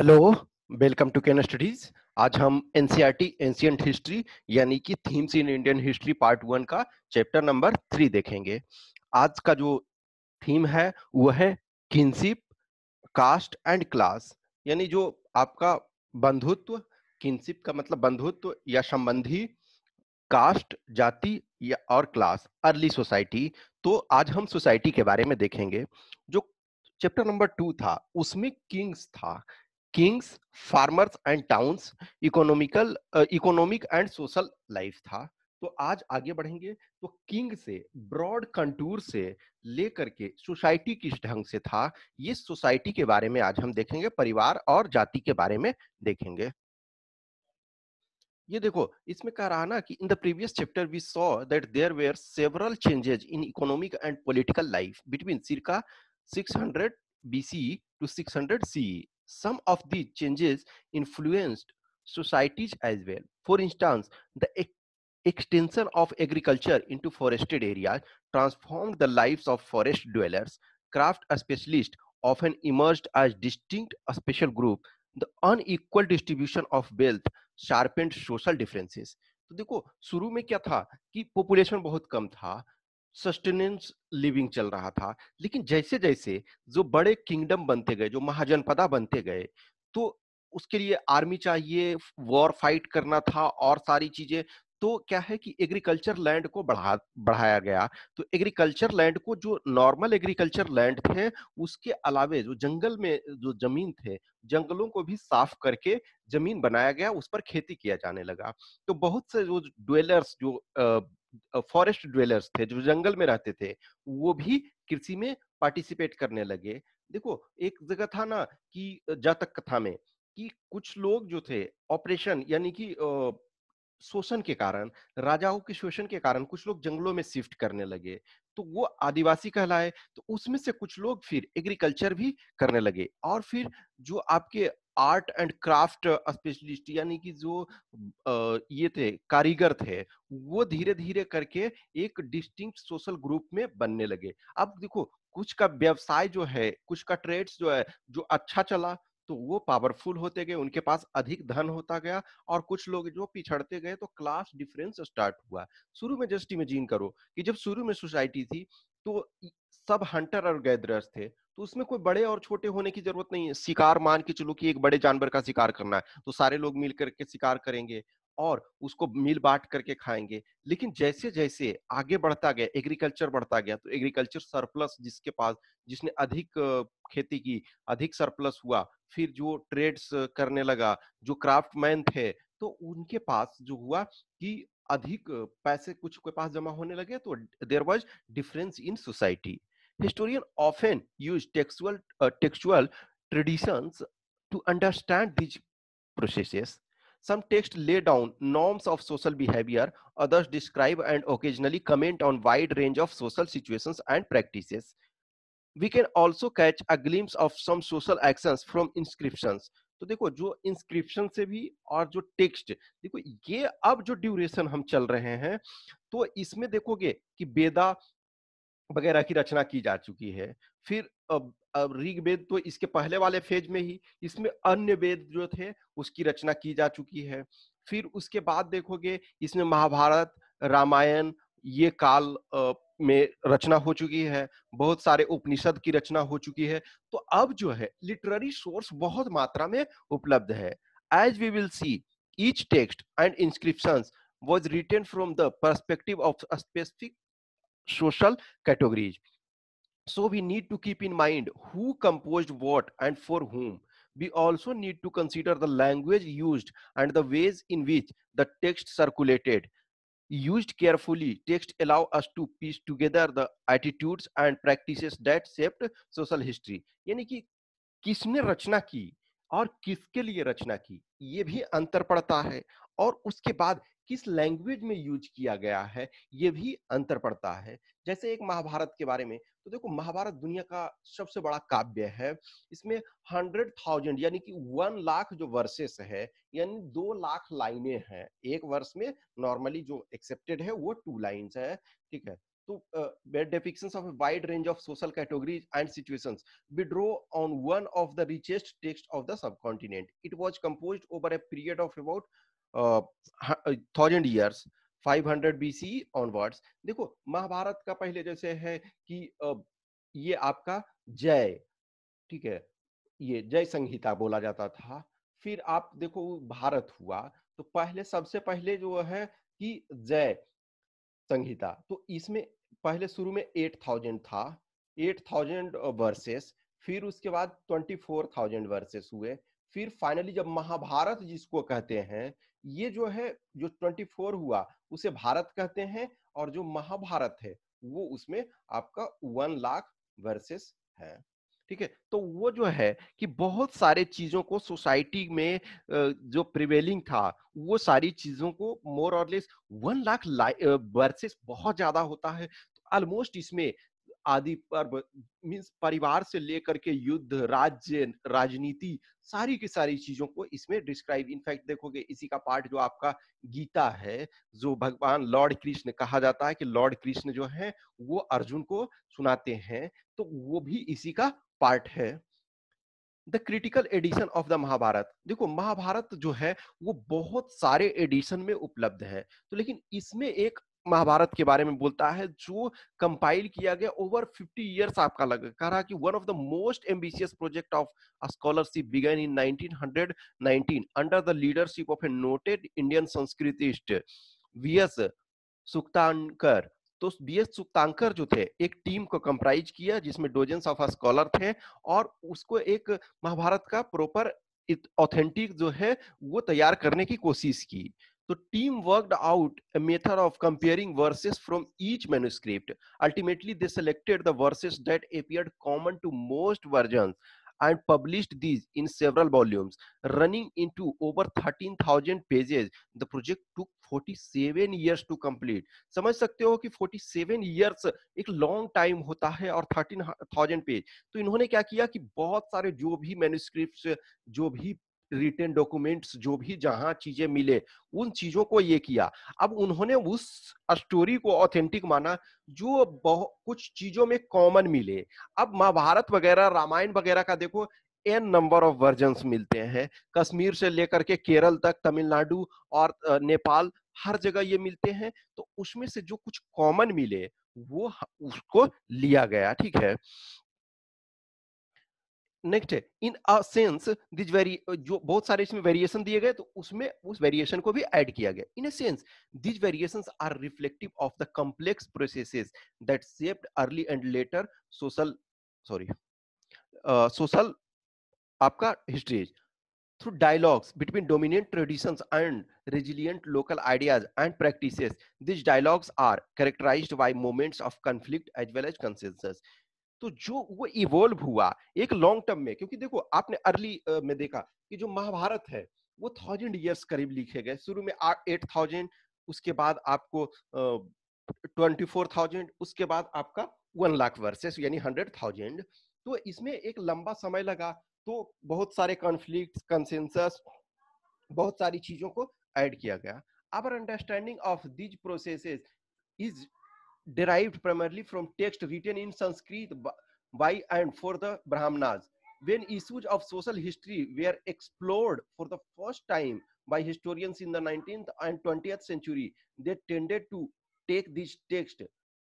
Hello welcome to can studies आज हम NCERT ancient history यानी कि themes in Indian history part one का चैप्टर नंबर थ्री देखेंगे आज का जो थीम है वह है किनशिप कास्ट एंड क्लास यानी जो आपका बंधुत्व किनशिप का मतलब बंधुत्व या संबंधी कास्ट जाति या और क्लास अर्ली सोसाइटी तो आज हम सोसाइटी के बारे में देखेंगे जो चैप्टर नंबर टू था उसमें किंग्स था kings farmers and towns economical economic and social life था तो आज आगे बढ़ेंगे तो किंग से ब्रॉड कंटूर से लेकर के सोसाइटी किस ढंग से था ये सोसाइटी के बारे में आज हम देखेंगे परिवार और जाति के बारे में देखेंगे ये देखो इसमें कह रहा ना कि in the previous chapter we saw that there were several changes in economic and political life between circa 600 BC to 600 CE Some of the changes influenced societies as well. For instance, the ex extension of agriculture into forested areas transformed the lives of forest dwellers. Craft specialists often emerged as distinct a special group. The unequal distribution of wealth sharpened social differences. तो देखो शुरू में क्या था कि population बहुत कम था sustenance living चल रहा था लेकिन जैसे जैसे जो बड़े किंगडम बनते गए जो महाजनपदा बनते गए तो उसके लिए आर्मी चाहिए वॉर फाइट करना था और सारी चीजें तो क्या है कि एग्रीकल्चर लैंड को बढ़ा बढ़ाया गया तो एग्रीकल्चर लैंड को जो नॉर्मल एग्रीकल्चर लैंड थे उसके अलावे जो जंगल में जो जमीन थे जंगलों को भी साफ करके जमीन बनाया गया उस पर खेती किया जाने लगा तो बहुत से जो ड्वेलर्स जो आ, फॉरेस्ट ड्वेलर्स थे जो जंगल में रहते थे वो भी कृषि में पार्टिसिपेट करने लगे देखो एक जगह था ना कि जातक कथा में कि कुछ लोग जो थे ऑपरेशन यानी कि शोषण के कारण राजाओं के शोषण के कारण कुछ लोग जंगलों में शिफ्ट करने लगे तो वो आदिवासी कहलाए तो उसमें से कुछ लोग फिर एग्रीकल्चर भी करने लगे और फिर जो आपके आर्ट एंड क्राफ्ट स्पेशलिस्ट यानी कि जो ये थे कारीगर थे वो धीरे धीरे करके एक डिस्टिंक्ट सोशल ग्रुप में बनने लगे अब देखो कुछ का व्यवसाय जो है कुछ का ट्रेड्स जो है जो अच्छा चला तो वो पावरफुल होते गए उनके पास अधिक धन होता गया और कुछ लोग जो पिछड़ते गए तो क्लास डिफरेंस स्टार्ट हुआ शुरू में जस्ट इमेजिन करो कि जब शुरू में सोसाइटी थी तो सब हंटर और गैदरर्स थे तो उसमें कोई बड़े और छोटे होने की जरूरत नहीं है शिकार मान के चलो कि एक बड़े जानवर का शिकार करना है तो सारे लोग मिल करके शिकार करेंगे और उसको मिल बांट करके खाएंगे लेकिन जैसे जैसे आगे बढ़ता गया एग्रीकल्चर बढ़ता गया तो एग्रीकल्चर सरप्लस जिसके पास जिसने अधिक खेती की अधिक सरप्लस हुआ फिर जो ट्रेड्स करने लगा जो क्राफ्टमैन थे तो उनके पास जो हुआ कि अधिक पैसे कुछ के पास जमा होने लगे तो there was difference in society historian often use textual textual textual traditions to understand these processes some texts lay down norms of social behavior others describe and occasionally comment on wide range of social situations and practices we can also catch a glimpse of some social actions from inscriptions तो देखो जो inscription से भी और जो text देखो ये अब जो ड्यूरेशन हम चल रहे हैं तो इसमें देखोगे कि वेदा वगैरह की रचना की जा चुकी है फिर अब, अब ऋग्वेद तो इसके पहले वाले फेज में ही इसमें अन्य वेद जो थे उसकी रचना की जा चुकी है फिर उसके बाद देखोगे इसमें महाभारत रामायण ये काल में रचना हो चुकी है बहुत सारे उपनिषद की रचना हो चुकी है तो अब जो है लिटररी सोर्स बहुत मात्रा में उपलब्ध है as we will see each text and inscriptions was written from the perspective of specific social categories so we need to keep in mind who compose what and for whom we also need to consider the language use and the ways in which the text circulated used carefully, text allow us to piece together the attitudes and practices that shaped social history. yani ki kisne rachna ki aur kiske liye rachna ki ye bhi antar padta hai aur uske baad किस language में use किया गया है ये भी अंतर पड़ता है जैसे एक महाभारत के बारे में तो देखो महाभारत दुनिया का सबसे बड़ा काव्य है इसमें हंड्रेड थाउजेंड यानी कि वन लाख जो वर्सेस है यानी दो लाख लाइनें हैं एक वर्ष में नॉर्मली जो एक्सेप्टेड है वो टू लाइंस है ठीक है तो depiction of wide range of social categories and situation withdraw on one of the richest text of the subcontinent it was compose over a period of about thousand years 500 BC onwards. देखो महाभारत का पहले जैसे है कि ये आपका जय ठीक है ये जय संहिता बोला जाता था फिर आप देखो भारत हुआ तो पहले सबसे पहले जो है कि जय संहिता तो इसमें पहले शुरू में एट थाउजेंड था एट थाउजेंड वर्सेस फिर उसके बाद ट्वेंटी फोर थाउजेंड वर्सेस हुए फिर फाइनली जब महाभारत जिसको कहते हैं ये जो है जो 24 हुआ उसे भारत कहते हैं और जो महाभारत है वो उसमें आपका वन लाख वर्सेस है ठीक है तो वो जो है कि बहुत सारे चीजों को सोसाइटी में जो प्रिवेलिंग था वो सारी चीजों को मोर और लेस वन लाख वर्सेस बहुत ज्यादा होता है तो ऑलमोस्ट इसमें आदि पर्व मीन्स परिवार से लेकर के युद्ध राज्य राजनीति सारी की सारी चीजों को इसमें डिस्क्राइब इनफैक्ट देखोगे इसी का पार्ट जो आपका गीता है जो भगवान लॉर्ड कृष्ण कहा जाता है कि लॉर्ड कृष्ण जो है वो अर्जुन को सुनाते हैं तो वो भी इसी का पार्ट है the critical edition of the Mahabharata देखो महाभारत जो है वो बहुत सारे एडिशन में उपलब्ध है तो लेकिन इसमें एक महाभारत के बारे में बोलता है जो कंपाइल किया गया ओवर 50 इयर्स आपका लग कह रहा कि one of the most ambitious project of scholarship began in 1919 under the leadership of a noted Indian Sanskritist V S Sukthankar तो बी एस सुक्तांकर जो थे एक टीम को कंप्राइज किया जिसमें डोजेंस ऑफ स्कॉलर थे और उसको एक महाभारत का प्रॉपर ऑथेंटिक जो है वो तैयार करने की कोशिश की तो team worked out method of comparing verses from each each ultimately they selected the verses that that common to most most and published these in several volumes. Running into over 13,000 pages, the project took 47 years to complete. samajh sakte ho ki 47 years ek long time hota hai aur 13,000 page to inhone kya kiya ki bahut sare jo bhi manuscripts jo bhi written documents जो भी जहां चीजें मिले उन चीजों को ये किया अब उन्होंने उस स्टोरी को ऑथेंटिक माना जो कुछ चीजों में कॉमन मिले अब महाभारत वगैरह रामायण वगैरह का देखो एन नंबर ऑफ वर्जन मिलते हैं कश्मीर से लेकर के केरल तक तमिलनाडु और नेपाल हर जगह ये मिलते हैं तो उसमें से जो कुछ कॉमन मिले वो उसको लिया गया ठीक है next in a sense these vary जो बहुत सारे इसमें वेरिएशन दिए गए तो उसमें उस वेरिएशन को भी ऐड किया गया in a sense these variations are reflective of the complex processes that shaped early and later social sorry social आपका history through dialogues between dominant traditions and resilient local ideas and practices these dialogues are characterised by moments of conflict as well as consensus तो जो वो evolve हुआ एक long term में क्योंकि देखो आपने अर्ली में देखा कि जो महाभारत है वो थाउजेंड ईयर्स करीब लिखे गए शुरू में एट थाउजेंड उसके बाद आपको ट्वेंटी फोर थाउजेंड उसके बाद आपका वन लाख वर्सेस यानी हंड्रेड थाउजेंड तो इसमें एक लंबा समय लगा तो बहुत सारे कॉन्फ्लिक्ट कंसेंसस बहुत सारी चीजों को ऐड किया गया our understanding of these processes is derived primarily from text written in Sanskrit by and for the Brahmanas. When issues of social history were explored for the first time by historians in the 19th and 20th century, they tended to take this text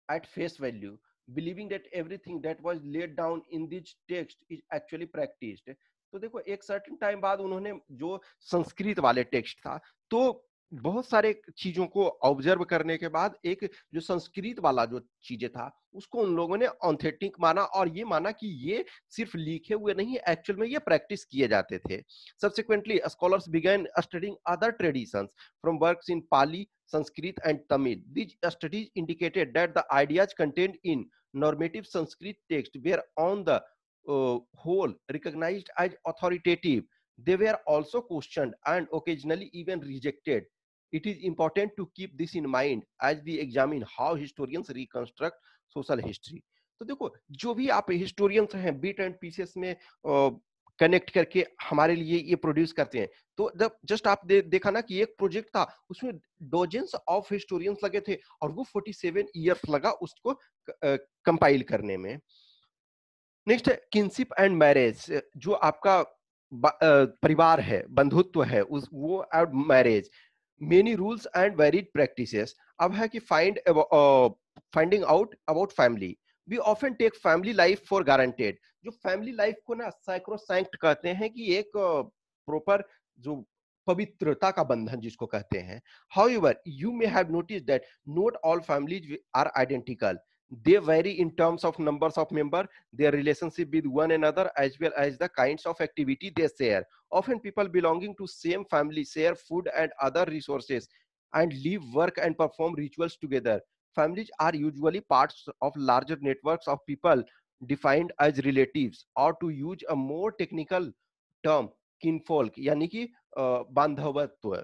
at face value, believing that everything that was laid down in this text is actually practiced. तो देखो एक certain time बाद उन्होंने जो संस्कृत वाले text था तो बहुत सारे चीजों को ऑब्जर्व करने के बाद एक जो संस्कृत वाला जो चीजें था उसको उन लोगों ने ऑथेंटिक माना और ये माना कि ये सिर्फ लिखे हुए नहीं एक्चुअल में ये प्रैक्टिस किए जाते थे subsequently scholars began studying other traditions from works in Pali Sanskrit and Tamil these studies indicated that the ideas content in normative Sanskrit text were on the whole recognised as authoritative They were also questioned and occasionally even rejected. It is important to keep this in mind as we examine how historians reconstruct social history. तो देखो जो भी आप historians हैं bit and pieces में connect करके हमारे लिए ये प्रोड्यूस करते हैं तो जब जस्ट आप दे, देखा ना कि एक प्रोजेक्ट था उसमें डोजेंस ऑफ हिस्टोरियंस लगे थे और वो 47 सेवन ईयर्स लगा उसको कंपाइल करने में नेक्स्ट है किनशिप एंड मैरिज जो आपका परिवार है बंधुत्व है उस वो and marriage many rules and varied practices अब है कि find finding out about family we often take family life for granted जो फैमिली लाइफ को ना साइक्रोसैंक्ट कहते हैं कि एक प्रॉपर जो पवित्रता का बंधन जिसको कहते हैं how you may have notice that not all families are identical they vary in terms of numbers of member their relationship with one another as well as the kinds of activity they share often people belonging to same family share food and other resources and live work and perform rituals together families are usually parts of larger networks of people defined as relatives or to use a more technical term kinfolk यानी कि बांधवत्व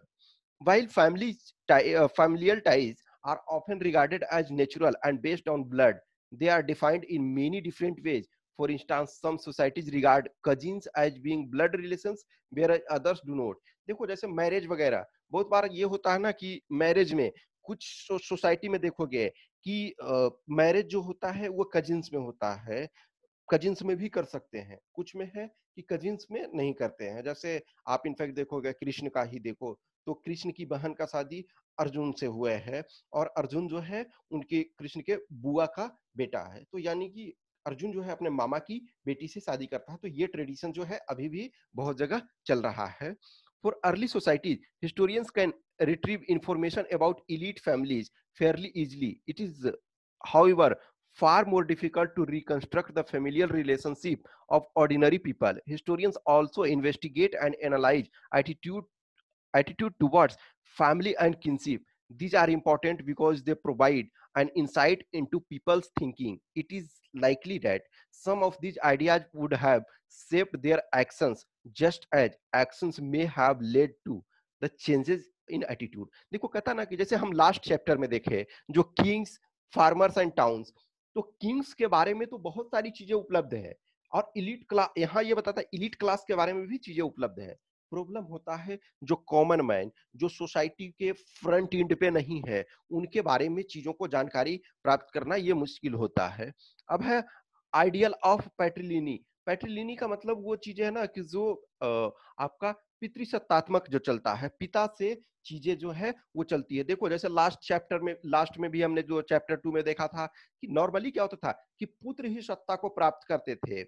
while families tie, uh, familial ties are often regarded as natural and based on blood. They are defined in many different ways. For instance, some societies regard cousins as being blood relations, whereas others do not. देखो जैसे marriage वगैरह बहुत बार ये होता है ना कि marriage में कुछ सोसाइटी में देखोगे कि मैरिज जो होता है वो कजिन्स में होता है कजिन्स में भी कर सकते हैं कुछ में है कि कजिन्स में नहीं करते हैं जैसे आप इनफैक्ट देखोगे कृष्ण का ही देखो तो कृष्ण की बहन का शादी अर्जुन से हुआ है और अर्जुन जो है उनके कृष्ण के बुआ का बेटा है तो यानी कि अर्जुन जो है अपने मामा की बेटी से शादी करता है तो ये ट्रेडिशन जो है अभी भी बहुत जगह चल रहा है for early society historians can retrieve information about elite families fairly easily it is however far more difficult to reconstruct the familial relationship of ordinary people. Historians also investigate and analyze attitude, attitude towards family and kinship. These are important because they provide an insight into people's thinking. It is likely that some of these ideas would have shaped their actions, just as actions may have led to the changes in attitude. देखो कहता ना कि जैसे हम last chapter में देखे जो kings, farmers and towns तो किंग्स के बारे में तो बहुत सारी चीजें उपलब्ध है और इलीट क्लास यहाँ ये बताता है इलीट क्लास के बारे में भी चीजें उपलब्ध है प्रॉब्लम होता है जो कॉमन मैन जो सोसाइटी के फ्रंट इंड पे नहीं है उनके बारे में चीजों को जानकारी प्राप्त करना ये मुश्किल होता है अब है आइडियल ऑफ पैट्रिलिनी पैट्रिलिनी का मतलब वो चीजें है ना कि जो आपका पितृसत्तात्मक जो चलता है पिता से चीजें जो है वो चलती है देखो जैसे लास्ट चैप्टर में लास्ट में भी हमने जो चैप्टर टू में देखा था कि नॉर्मली क्या होता था कि पुत्र ही सत्ता को प्राप्त करते थे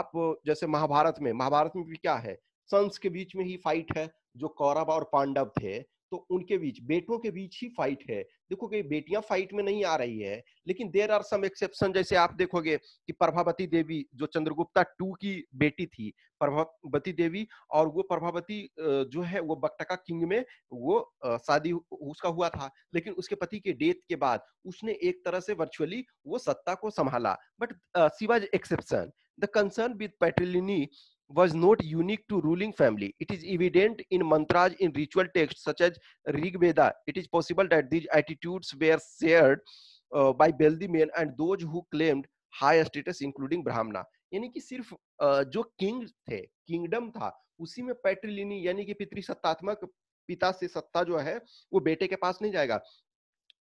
आप जैसे महाभारत में महाभारत में भी क्या है संस के बीच में ही फाइट है जो कौरव और पांडव थे तो उनके बीच बेटों के बीच ही फाइट है देखो कि बेटियां फाइट में नहीं आ रही है लेकिन देर आर सम एक्सेप्शन जैसे आप देखोगे कि प्रभावती देवी जो चंद्रगुप्ता टू की बेटी थी प्रभावती देवी और वो प्रभावती जो है वो बकटका किंग में वो शादी उसका हुआ था लेकिन उसके पति के डेथ के बाद उसने एक तरह से वर्चुअली वो सत्ता को संभाला बट सिवाज exception the concern with patriliny was not unique to ruling family. It is evident in mantras in ritual texts such as rigveda It is possible that these attitudes were shared uh, by wealthy men and those who claimed high status, including Brahmana. यानी कि सिर्फ uh, जो king थे kingdom था उसी में पैट्रिलिनी यानी कि पितृसत्तात्मक पिता से सत्ता जो है वो बेटे के पास नहीं जाएगा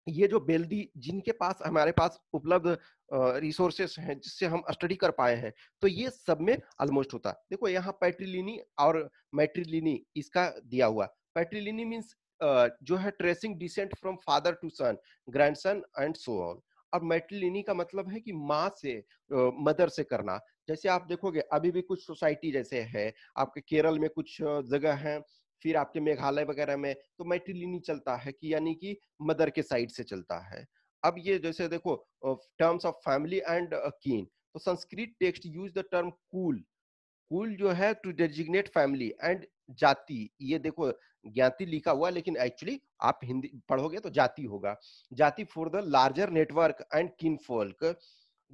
ये जो बेल्दी जिनके पास हमारे पास उपलब्ध रिसोर्सेस हैं जिससे हम स्टडी कर पाए हैं तो ये सब में ऑलमोस्ट होता है देखो यहाँ पैट्रिलिनी और मैट्रिलिनी इसका दिया हुआ पैट्रिलिनी मीन्स जो है tracing descent from father to son grandson and so on और मैट्रिलिनी का मतलब है कि माँ से मदर से करना जैसे आप देखोगे अभी भी कुछ सोसाइटी जैसे है आपके केरल में कुछ जगह है फिर आपके मेघालय वगैरह में तो मैटिलिनी चलता है कि यानी कि मदर के साइड से चलता है अब ये जैसे देखो terms of family and kin तो Sanskrit text use the term kula kula जो है टू डेजिग्नेट फैमिली एंड जाति ये देखो ज्ञाति लिखा हुआ लेकिन एक्चुअली आप हिंदी पढ़ोगे तो जाति होगा jati for the larger network and kinfolk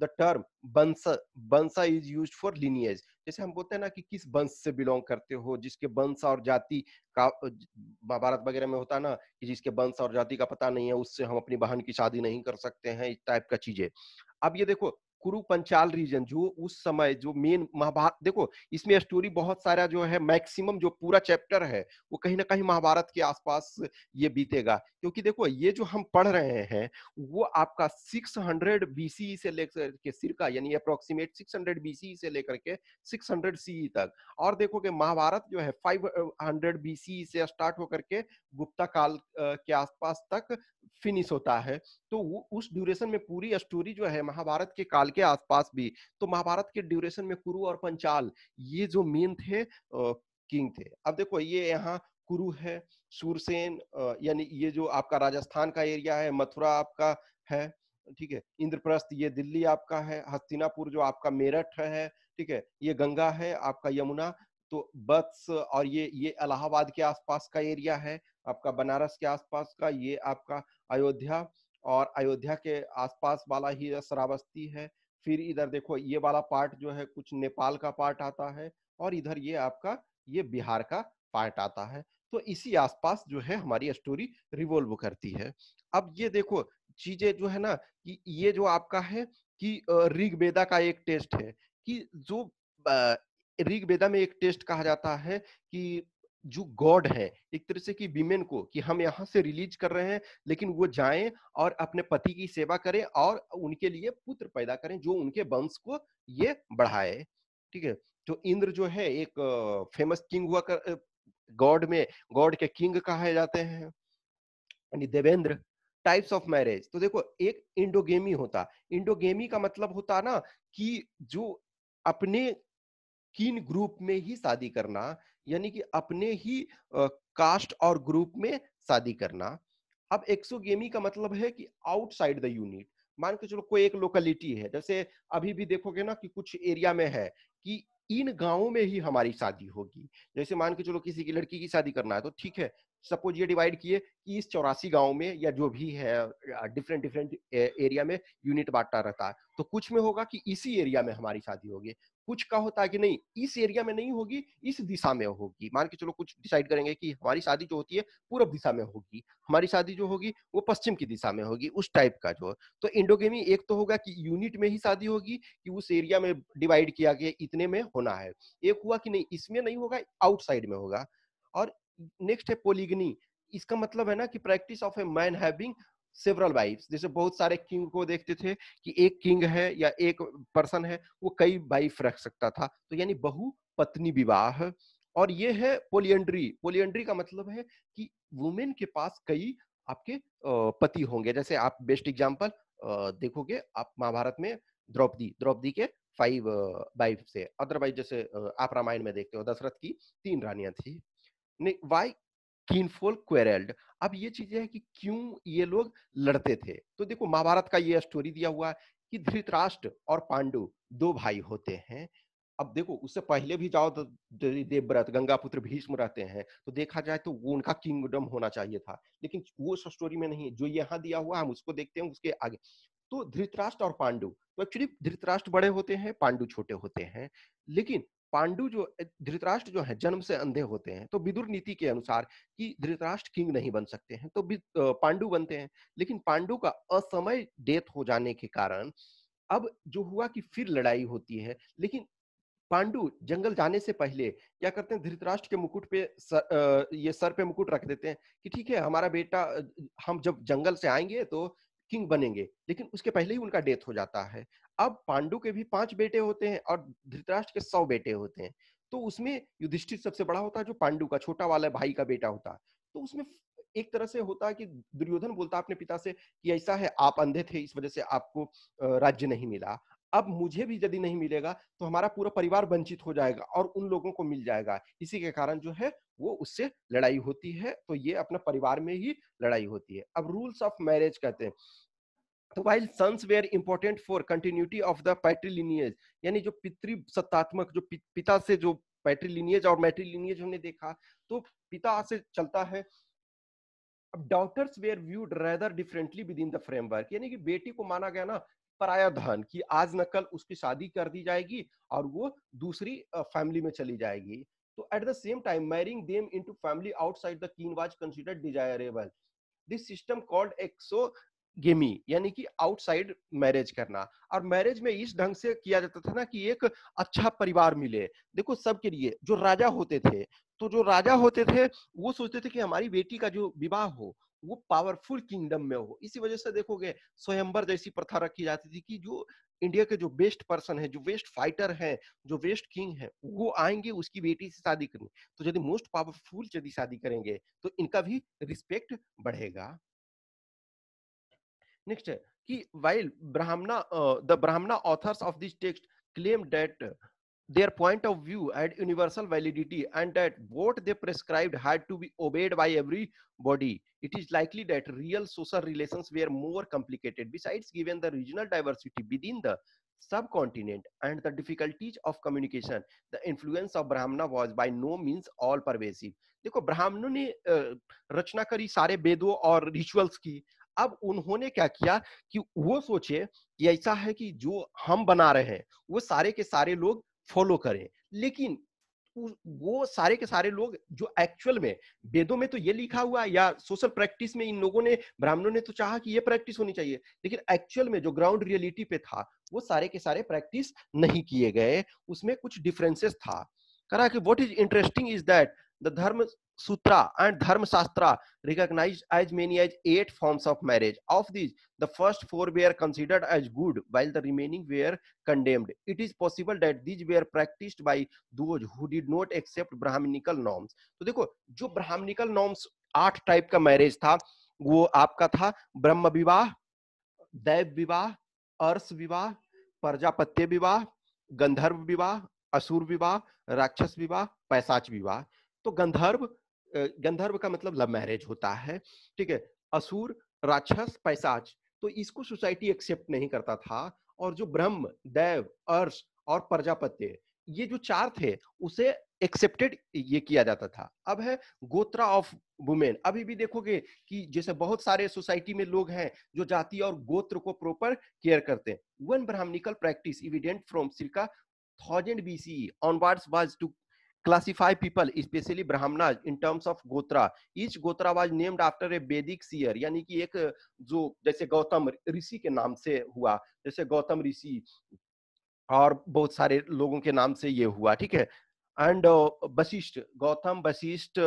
the term vamsha vamsha is use for lineage जैसे हम बोलते हैं ना कि किस वंश से बिलोंग करते हो जिसके वंश और जाति का महाभारत वगैरह में होता ना कि जिसके वंश और जाति का पता नहीं है उससे हम अपनी बहन की शादी नहीं कर सकते हैं इस टाइप का चीजें अब ये देखो कुरु पंचाल रीजन जो उस समय जो मेन महाभारत देखो इसमें स्टोरी बहुत सारा जो है मैक्सिमम जो पूरा चैप्टर है वो कहीं ना कहीं महाभारत के आसपास ये बीतेगा क्योंकि देखो ये जो हम पढ़ रहे हैं वो आपका 600 हंड्रेड बीसी से लेकर के का यानी अप्रोक्सीमेट 600 हंड्रेड बीसी से लेकर के 600 हंड्रेड सीई तक और देखो कि महाभारत जो है 500 हंड्रेड बीसी से स्टार्ट होकर के गुप्ता काल के आसपास तक फिनिश होता है तो उस ड्यूरेशन में पूरी स्टोरी जो है महाभारत के काल साल के आसपास भी तो महाभारत के ड्यूरेशन में कुरु और पंचाल ये जो मेन थे किंग थे अब देखो ये यहाँ कुरु है सूरसेन यानी ये जो आपका राजस्थान का एरिया है मथुरा आपका है ठीक है इंद्रप्रस्थ ये दिल्ली आपका है हस्तिनापुर जो आपका मेरठ है ठीक है ये गंगा है आपका यमुना तो बत्स और ये ये इलाहाबाद के आसपास का एरिया है आपका बनारस के आसपास का ये आपका अयोध्या और अयोध्या के आसपास वाला ही शरावस्ती है फिर इधर देखो ये वाला पार्ट जो है कुछ नेपाल का पार्ट आता है और इधर ये आपका ये बिहार का पार्ट आता है तो इसी आसपास जो है हमारी स्टोरी रिवॉल्व करती है अब ये देखो चीजें जो है ना कि ये जो आपका है कि ऋग्वेदा का एक टेस्ट है कि जो ऋग्वेदा में एक टेस्ट कहा जाता है कि जो गॉड है एक तरह से कि विमेन को कि हम यहाँ से रिलीज कर रहे हैं लेकिन वो जाएं और अपने पति की सेवा करें और उनके लिए पुत्र पैदा करें जो उनके वंश को ये बढ़ाए ठीक है तो इंद्र जो है एक फेमस किंग हुआ कर गॉड में गॉड के किंग कहा जाते हैं यानी देवेंद्र टाइप्स ऑफ मैरिज तो देखो एक इंडोगेमी होता इंडोगेमी का मतलब होता ना कि जो अपने किन ग्रुप में ही शादी करना यानी कि अपने ही कास्ट और ग्रुप में शादी करना अब एक्सोगेमी का मतलब है कि आउटसाइड द यूनिट मान के चलो कोई एक लोकलिटी है जैसे अभी भी देखोगे ना कि कुछ एरिया में है कि इन गांवों में ही हमारी शादी होगी जैसे मान के चलो किसी की लड़की की शादी करना है तो ठीक है सपोज ये डिवाइड किए कि इस चौरासी गांव में या जो भी है डिफरेंट डिफरेंट एरिया में यूनिट बांटा रहता है तो कुछ में होगा कि इसी एरिया में हमारी शादी होगी कुछ का होता है कि नहीं इस एरिया में नहीं होगी इस दिशा में होगी मान के चलो कुछ डिसाइड करेंगे कि हमारी शादी जो होती है पूर्व दिशा में होगी हमारी शादी जो होगी वो पश्चिम की दिशा में होगी उस टाइप का जो तो इंडोगेमी एक तो होगा कि यूनिट में ही शादी होगी कि उस एरिया में डिवाइड किया गया इतने में होना है एक हुआ कि नहीं इसमें नहीं होगा आउटसाइड में होगा और नेक्स्ट है पोलिग्नी इसका मतलब है ना कि practice of a man having several wives जैसे बहुत सारे किंग को देखते थे कि एक किंग है या एक पर्सन है वो कई वाइफ रख सकता था तो यानी बहु पत्नी विवाह और ये है पोलियंड्री पोलियंड्री का मतलब है कि वुमेन के पास कई आपके पति होंगे जैसे आप बेस्ट एग्जाम्पल देखोगे आप महाभारत में द्रौपदी द्रौपदी के फाइव वाइफ से अदरवाइज जैसे आप रामायण में देखते हो दशरथ की तीन रानियां थी वाई किनफोल क्वेरल्ड अब ये चीजें हैं कि क्यों ये लोग लड़ते थे तो देखो महाभारत का ये स्टोरी दिया हुआ है कि धृतराष्ट्र और पांडु दो भाई होते हैं अब देखो उससे पहले भी जाओ तो देवव्रत गंगा पुत्र भीष्म रहते हैं तो देखा जाए तो वो उनका किंगडम होना चाहिए था लेकिन वो स्टोरी में नहीं जो यहाँ दिया हुआ हम उसको देखते हैं उसके आगे तो धृतराष्ट्र और पांडु तो एक्चुअली धृतराष्ट्र बड़े होते हैं पांडु छोटे होते हैं लेकिन पांडु जो धृतराष्ट्र जो है जन्म से अंधे होते हैं तो विदुर नीति के अनुसार कि धृतराष्ट्र किंग नहीं बन सकते हैं तो पांडु बनते हैं लेकिन पांडु का असमय डेथ हो जाने के कारण अब जो हुआ कि फिर लड़ाई होती है लेकिन पांडु जंगल जाने से पहले क्या करते हैं धृतराष्ट्र के मुकुट पे सर, ये सर पे मुकुट रख देते हैं कि ठीक है हमारा बेटा हम जब जंगल से आएंगे तो किंग बनेंगे लेकिन उसके पहले ही उनका डेथ हो जाता है अब पांडु के भी पांच बेटे होते हैं और धृतराष्ट्र के सौ बेटे होते हैं तो उसमें युधिष्ठिर सबसे बड़ा होता है जो पांडु का छोटा वाला भाई का बेटा होता है तो उसमें एक तरह से होता है कि दुर्योधन बोलता अपने पिता से कि ऐसा है आप अंधे थे इस वजह से आपको राज्य नहीं मिला अब मुझे भी यदि नहीं मिलेगा तो हमारा पूरा परिवार वंचित हो जाएगा और उन लोगों को मिल जाएगा इसी के कारण जो है वो उससे लड़ाई होती है तो ये अपना परिवार में ही लड़ाई होती है अब रूल्स ऑफ मैरिज कहते हैं तो while sons were important for continuity of the patrilineage यानी जो पितृ सत्तात्मक जो पिता से जो पैट्रीलिनियज और मैट्रीलिनियज हमने देखा तो पिता से चलता है अब daughters were viewed rather differently within the framework यानी कि बेटी को माना गया ना पराया धन कि आज न कल उसकी शादी कर दी जाएगी और वो दूसरी फैमिली में चली जाएगी तो at the same time marrying them into family outside the kin was considered desirable this system called exogamy यानी कि आउटसाइड मैरिज करना और मैरिज में इस ढंग से किया जाता था ना कि एक अच्छा परिवार मिले देखो सबके लिए जो राजा होते थे तो जो राजा होते थे वो सोचते थे कि हमारी बेटी का जो विवाह हो वो पावरफुल किंगडम में हो इसी वजह से देखोगे स्वयंबर जैसी प्रथा रखी जाती थी कि जो इंडिया के जो बेस्ट पर्सन है जो बेस्ट फाइटर है जो बेस्ट किंग है वो आएंगे उसकी बेटी से शादी करनी तो यदि मोस्ट पावरफुल यदि शादी करेंगे तो इनका भी रिस्पेक्ट बढ़ेगा नेक्स्ट कि while Brahmana the Brahmana authors of this text claim that their point of view at universal validity and that what they prescribe had to be obeyed by everybody it is likely that real social relation were more complicated besides given the regional diversity within the subcontinent and the difficulties of communication the influence of brahmana was by no means all pervasive देखो ब्राह्मणों ने रचना करी सारे वेदों और rituals की अब उन्होंने क्या किया कि वो सोचे कि ऐसा है कि जो हम बना रहे हैं वो सारे के सारे लोग फॉलो करें लेकिन वो सारे के सारे लोग जो एक्चुअल में वेदों में तो ये लिखा हुआ या सोशल प्रैक्टिस में इन लोगों ने ब्राह्मणों ने तो चाहा कि ये प्रैक्टिस होनी चाहिए लेकिन एक्चुअल में जो ग्राउंड रियलिटी पे था वो सारे के सारे प्रैक्टिस नहीं किए गए उसमें कुछ डिफरेंसेस था करा कि what is interesting is that the dharma Sutra and Dharma Shastra recognize as many as eight forms of marriage. Of these, the first four were considered as good, while the remaining were condemned. It is possible that these were practiced by those who did not accept Brahminical norms. to dekho jo Brahminical norms आठ type का marriage था वो आपका था ब्रह्म विवाह दैव विवाह अर्स विवाह प्रजापत्य विवाह गंधर्व विवाह असुर विवाह राक्षस विवाह पैसाच विवाह तो गंधर्व गंधर्व का मतलब लव मैरिज होता है ठीक है असुर राक्षस पैसाच तो इसको सोसाइटी एक्सेप्ट नहीं करता था और जो ब्रह्म देव अर्श और प्रजापत्य ये जो चार थे उसे एक्सेप्टेड ये किया जाता था अब है गोत्रा ऑफ वुमेन अभी भी देखोगे कि जैसे बहुत सारे सोसाइटी में लोग हैं जो जाति और गोत्र को प्रॉपर केयर करते हैं one Brahmanical practice evident from circa 1000 BCE onwards was to classify people especially brahmanas in terms of gotra each gotra was named after a vedic seer यानी कि एक जो जैसे गौतम ऋषि के नाम से हुआ जैसे गौतम ऋषि और बहुत सारे लोगों के नाम से ये हुआ ठीक है एंड uh, वशिष्ठ गौतम वशिष्ठ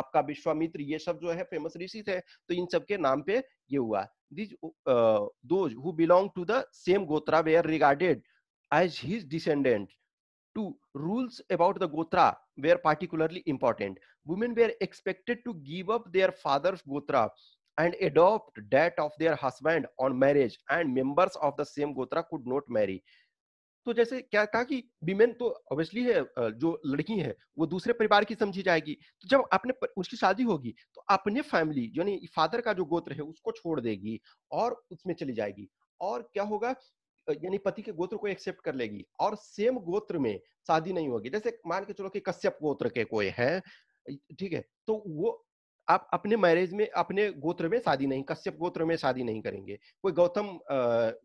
आपका विश्वामित्र ये सब जो है फेमस ऋषि थे तो इन सब के नाम पे ये हुआ these those who belong to the same gotra we are regarded as his descendant Two, rules about the Gotra were particularly important. Women were expected to give up their father's Gotra and adopt that of their husband on marriage and members of the same Gotra could not marry. तो जैसे क्या कहा कि women तो obviously है जो लड़की है वो दूसरे परिवार की समझी जाएगी तो जब अपने उसकी शादी होगी तो अपने फैमिली यानी फादर का जो गोत्र है उसको छोड़ देगी और उसमें चली जाएगी और क्या होगा यानी पति के गोत्र को एक्सेप्ट कर लेगी और सेम गोत्र में शादी नहीं होगी जैसे मान के चलो कि कश्यप गोत्र के कोई है ठीक है तो वो आप अपने मैरिज में अपने गोत्र में शादी नहीं कश्यप गोत्र में शादी नहीं करेंगे कोई गौतम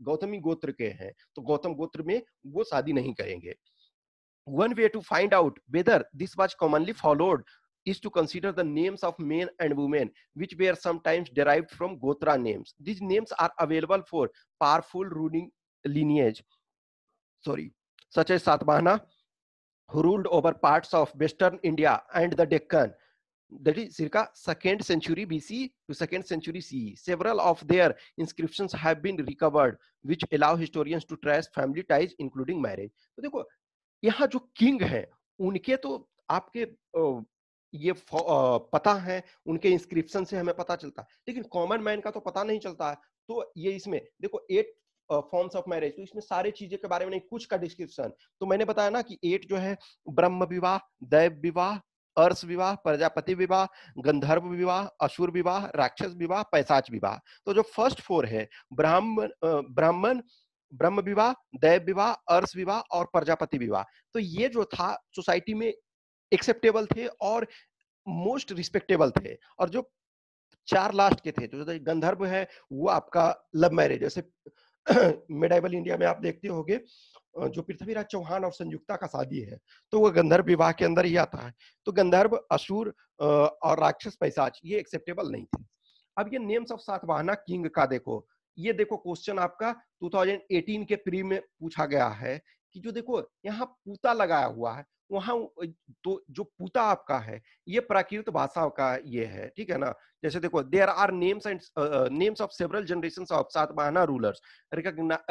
गौतमी गोत्र के हैं तो गौतम गोत्र में वो शादी नहीं करेंगे one way to find out whether this was commonly followed is to consider the names of men and women which were sometimes derived from gotra names these names are available for powerful ruling lineage, sorry, such as Satavahana, who ruled over parts of Western India and the Deccan, that is circa 2nd century BC to 2nd century CE. Several of their inscriptions have been recovered, which allow historians to trace family ties, including marriage. to dekho yahan jo king hai unke to aapke ये पता है उनके inscription से हमें पता चलता है लेकिन कॉमन मैन का तो पता नहीं चलता है तो ये इसमें देखो फॉर्म्स ऑफ मैरिज तो इसमें सारे चीजें के बारे में नहीं कुछ का डिस्क्रिप्शन तो मैंने बताया ना कि एट जो है ब्रह्म विवाह दैव विवाह अर्श विवाह प्रजापति विवाह गंधर्व विवाह असुर विवाह राक्षस विवाह पैसाच विवाह तो जो फर्स्ट फोर है ब्राह्मण ब्राह्मण ब्रह्म विवाह दैव विवाह अर्श विवाह और प्रजापति विवाह तो ये जो था सोसाइटी में एक्सेप्टेबल थे और मोस्ट रिस्पेक्टेबल थे और जो चार लास्ट के थे जो गंधर्व है वो आपका लव मैरिज जैसे मेडाइबल इंडिया में आप देखते होंगे जो पृथ्वीराज चौहान और संयुक्ता का शादी है तो वह गंधर्व विवाह के अंदर ही आता है तो गंधर्व असुर और राक्षस पैसाच ये एक्सेप्टेबल नहीं थे अब ये नेम्स ऑफ सातवाहना किंग का देखो ये देखो क्वेश्चन आपका 2018 के प्री में पूछा गया है कि जो देखो यहाँ पूता लगाया हुआ है वहां तो जो पूता आपका है ये प्राकृत भाषा का ये है ठीक है ना जैसे देखो there are names and names of several generation of Satavahana rulers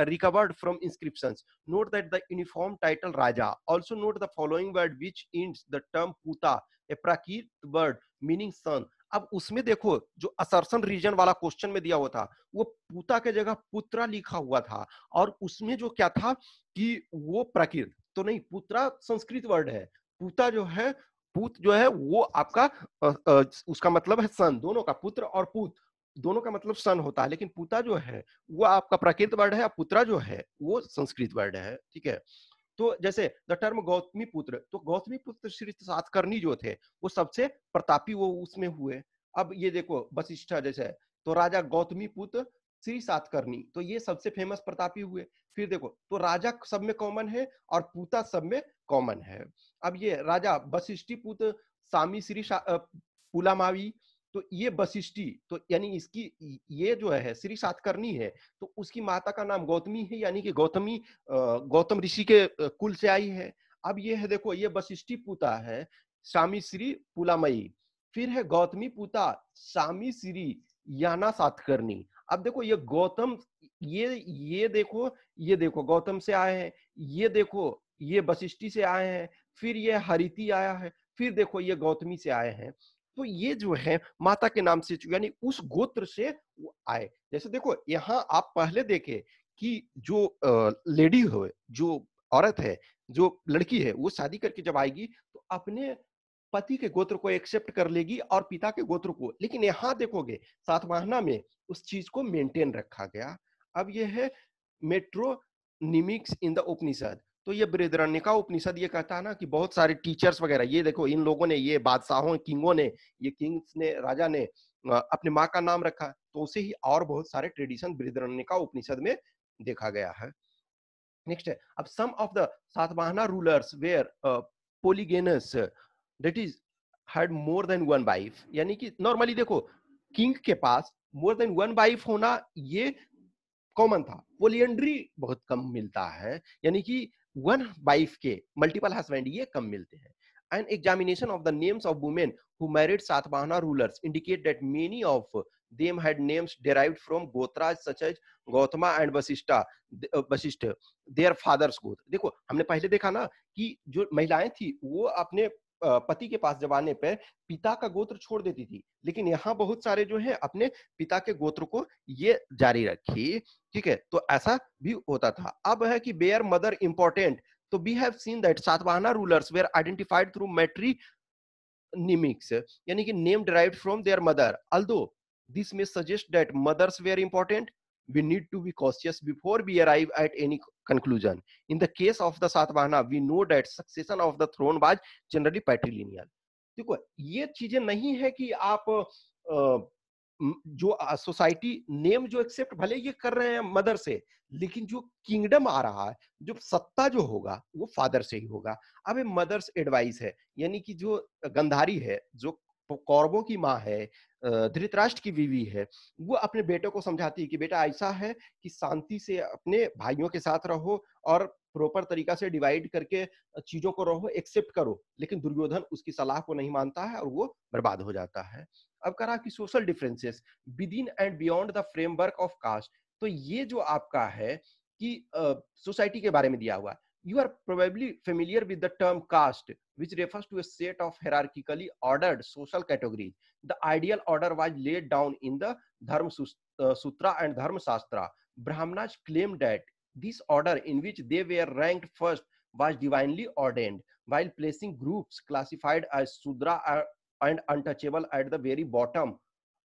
recovered from inscription note that the uniform title raja also note the following word which ends the term puta a Prakrit word meaning सन अब उसमें देखो जो assertion reason वाला question में दिया हुआ था वो पूता के जगह पुत्रा लिखा हुआ था और उसमें जो क्या था कि वो प्रकृत तो नहीं पुत्रा संस्कृत वर्ड है पूता जो है पूत जो है वो आपका आ, आ, उसका मतलब है सन दोनों का पुत्र और पूत दोनों का मतलब सन होता है लेकिन पुता जो है वो आपका प्राकृत वर्ड है पुत्रा जो है वो संस्कृत वर्ड है ठीक है तो जैसे द टर्म गौतमी पुत्र तो गौतमी पुत्र श्री सातकर्णी जो थे वो सबसे प्रतापी वो उसमें हुए अब ये देखो वशिष्ठा जैसे तो राजा गौतमी पुत्र श्री सातकर्णी तो ये सबसे फेमस प्रतापी हुए फिर देखो तो राजा सब में कॉमन है और पूता सब में कॉमन है अब ये राजा वशिष्ठी पुत सामी श्री पुलामावी तो ये वशिष्ठी तो यानी इसकी ये जो है श्री सातकर्णी है तो उसकी माता का नाम गौतमी है यानी कि गौतमी गौतम ऋषि के कुल से आई है अब ये है देखो ये वशिष्ठी पूता है स्वामी श्री पुलामयी फिर है गौतमी पुता स्वामी श्री याना सातकर्णी अब देखो ये गौतम ये ये देखो ये देखो गौतम से आए हैं ये देखो ये वशिष्टि से आए हैं फिर ये हरिति आया है फिर देखो ये गौतमी से आए हैं तो ये जो है माता के नाम से यानी उस गोत्र से आए जैसे देखो यहाँ आप पहले देखे कि जो लेडी हो जो औरत है जो लड़की है वो शादी करके जब आएगी तो अपने पति के गोत्र को एक्सेप्ट कर लेगी और पिता के गोत्र को लेकिन यहाँ देखोगे सातवाहना में उस चीज को मेंटेन रखा गया अब यह है मेट्रो निमिक्स इन द उपनिषद तो ये बृहदरण्यका उपनिषद ये कहता है ना कि बहुत सारे टीचर्स वगैरह ये देखो इन लोगों ने ये बादशाहों किंगों ने ये किंग्स ने राजा ने अपने माँ का नाम रखा तो उसे ही और बहुत सारे ट्रेडिशन बृहदरण्यका उपनिषद में देखा गया है नेक्स्ट है अब some of the Satavahana rulers were polygynous that is had more than one wife यानी कि नॉर्मली देखो किंग के पास मोर देन वन वाइफ होना ये कॉमन था पोलियंड्री बहुत कम मिलता है यानी कि वन वाइफ के मल्टीपल हस्बैंड ये कम मिलते हैं and examination of the names of women who married Satavahana rulers indicate that many of them had names derive from gotras such as Gautama and Vashishtha Vashishtha their fathers gotra देखो हमने पहले देखा ना कि जो महिलाएं थी वो अपने पति के पास जब पर पिता का गोत्र छोड़ देती थी लेकिन यहाँ बहुत सारे जो है अपने पिता के गोत्र को ये जारी रखी ठीक है तो ऐसा भी होता था अब है कि बेयर मदर इंपॉर्टेंट तो we have seen that Satavahana rulers were identified through metronymics यानी कि name derived from their mother although this may suggest that mothers were important we need to be cautious before we arrive at any conclusion in the case of the satvahana we know that succession of the throne was generally patrilineal देखो ये चीजें नहीं है कि आप जो society name जो accept भले ये कर रहे हैं मदर से लेकिन जो किंगडम आ रहा है जो सत्ता जो होगा वो फादर से ही होगा अब ये मदर्स एडवाइस है यानी कि जो गंधारी है जो कौरवों की माँ है धृतराष्ट्र की बीवी है वो अपने बेटे को समझाती है कि बेटा ऐसा है कि शांति से अपने भाइयों के साथ रहो और प्रॉपर तरीका से डिवाइड करके चीजों को रहो एक्सेप्ट करो लेकिन दुर्योधन उसकी सलाह को नहीं मानता है और वो बर्बाद हो जाता है अब करा कि social differences within and beyond the framework of caste तो ये जो आपका है कि सोसाइटी के बारे में दिया हुआ है you are probably familiar with the term caste, which refers to a set of hierarchically ordered social categories. The ideal order was laid down in the Dharma Sutra and Dharma Shastra. Brahmanas claimed that this order, in which they were ranked first, was divinely ordained, while placing groups classified as Sudra and untouchable at the very bottom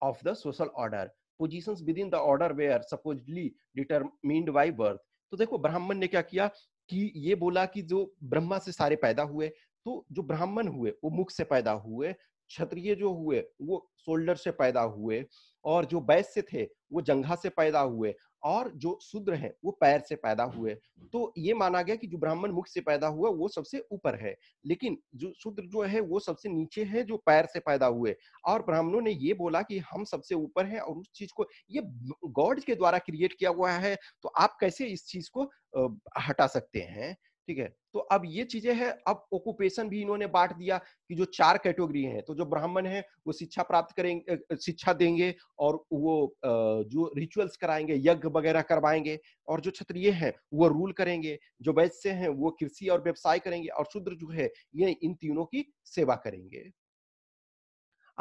of the social order. Positions within the order were supposedly determined by birth. तो देखो ब्राह्मण ने क्या किया कि ये बोला कि जो ब्रह्मा से सारे पैदा हुए तो जो ब्राह्मण हुए वो मुख से पैदा हुए क्षत्रिय जो हुए वो शोल्डर से पैदा हुए और जो वैश्य थे वो जंघा से पैदा हुए और जो शूद्र है वो पैर से पैदा हुए तो ये माना गया कि जो ब्राह्मण मुख से पैदा हुआ वो सबसे ऊपर है लेकिन जो शूद्र जो है वो सबसे नीचे है जो पैर से पैदा हुए और ब्राह्मणों ने ये बोला कि हम सबसे ऊपर हैं और उस चीज को ये गॉड के द्वारा क्रिएट किया हुआ है तो आप कैसे इस चीज को हटा सकते हैं ठीक है तो अब ये चीजें हैं अब ऑक्यूपेशन भी इन्होंने बांट दिया कि जो चार कैटेगरी हैं तो जो ब्राह्मण हैं वो शिक्षा प्राप्त करेंगे शिक्षा देंगे और वो जो रिचुअल्स कराएंगे यज्ञ वगैरह करवाएंगे और जो क्षत्रिय हैं वो रूल करेंगे जो वैश्य हैं वो कृषि और व्यवसाय करेंगे और शूद्र जो है ये इन तीनों की सेवा करेंगे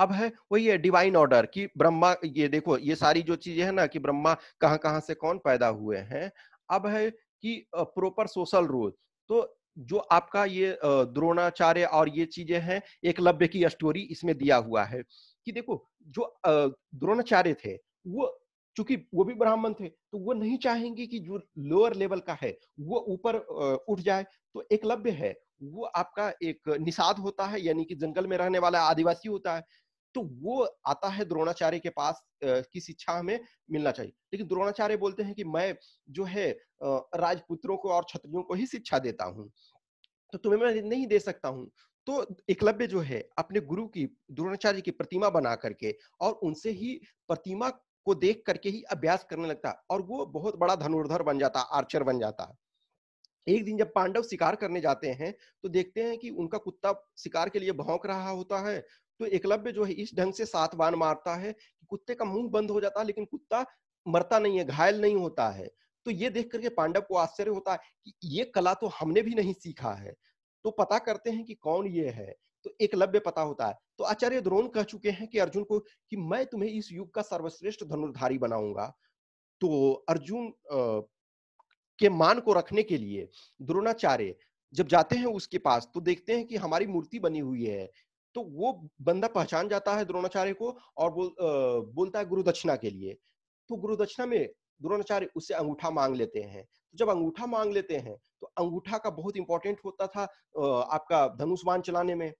अब है वही है डिवाइन ऑर्डर कि ब्रह्मा ये देखो ये सारी जो चीजें है ना कि ब्रह्मा कहाँ कहाँ से कौन पैदा हुए हैं अब है कि प्रॉपर सोशल रूल तो जो आपका ये द्रोणाचार्य और ये चीजें हैं एक लभ्य की स्टोरी इसमें दिया हुआ है कि देखो जो द्रोणाचार्य थे वो चूंकि वो भी ब्राह्मण थे तो वो नहीं चाहेंगे कि जो लोअर लेवल का है वो ऊपर उठ जाए तो एक लभ्य है वो आपका एक निषाद होता है यानी कि जंगल में रहने वाला आदिवासी होता है तो वो आता है द्रोणाचार्य के पास की शिक्षा हमें मिलना चाहिए लेकिन द्रोणाचार्य बोलते हैं कि मैं जो है राजपुत्रों को और क्षत्रियों को ही शिक्षा देता हूँ तो तुम्हें मैं नहीं दे सकता हूँ तो एकलव्य जो है अपने गुरु की द्रोणाचार्य की प्रतिमा बना करके और उनसे ही प्रतिमा को देख करके ही अभ्यास करने लगता और वो बहुत बड़ा धनुर्धर बन जाता आर्चर बन जाता एक दिन जब पांडव शिकार करने जाते हैं तो देखते हैं कि उनका कुत्ता शिकार के लिए भौंक रहा होता है तो एकलव्य जो है इस ढंग से सात बाण मारता है कि कुत्ते का मुंह बंद हो जाता है लेकिन कुत्ता मरता नहीं है घायल नहीं होता है तो ये देख करके पांडव को आश्चर्य होता है कि ये कला तो हमने भी नहीं सीखा है तो पता करते हैं कि कौन ये है तो एकलव्य पता होता है तो आचार्य द्रोण कह चुके हैं कि अर्जुन को कि मैं तुम्हें इस युग का सर्वश्रेष्ठ धनुर्धारी बनाऊंगा तो अर्जुन के मान को रखने के लिए द्रोणाचार्य जब जाते हैं उसके पास तो देखते हैं कि हमारी मूर्ति बनी हुई है तो वो बंदा पहचान जाता है द्रोणाचार्य को और बोल आ, बोलता है गुरु दक्षिणा के लिए तो गुरु दक्षिणा में द्रोणाचार्य उससे अंगूठा मांग लेते हैं तो जब अंगूठा मांग लेते हैं तो अंगूठा का बहुत इंपॉर्टेंट होता था आपका धनुष बाण चलाने में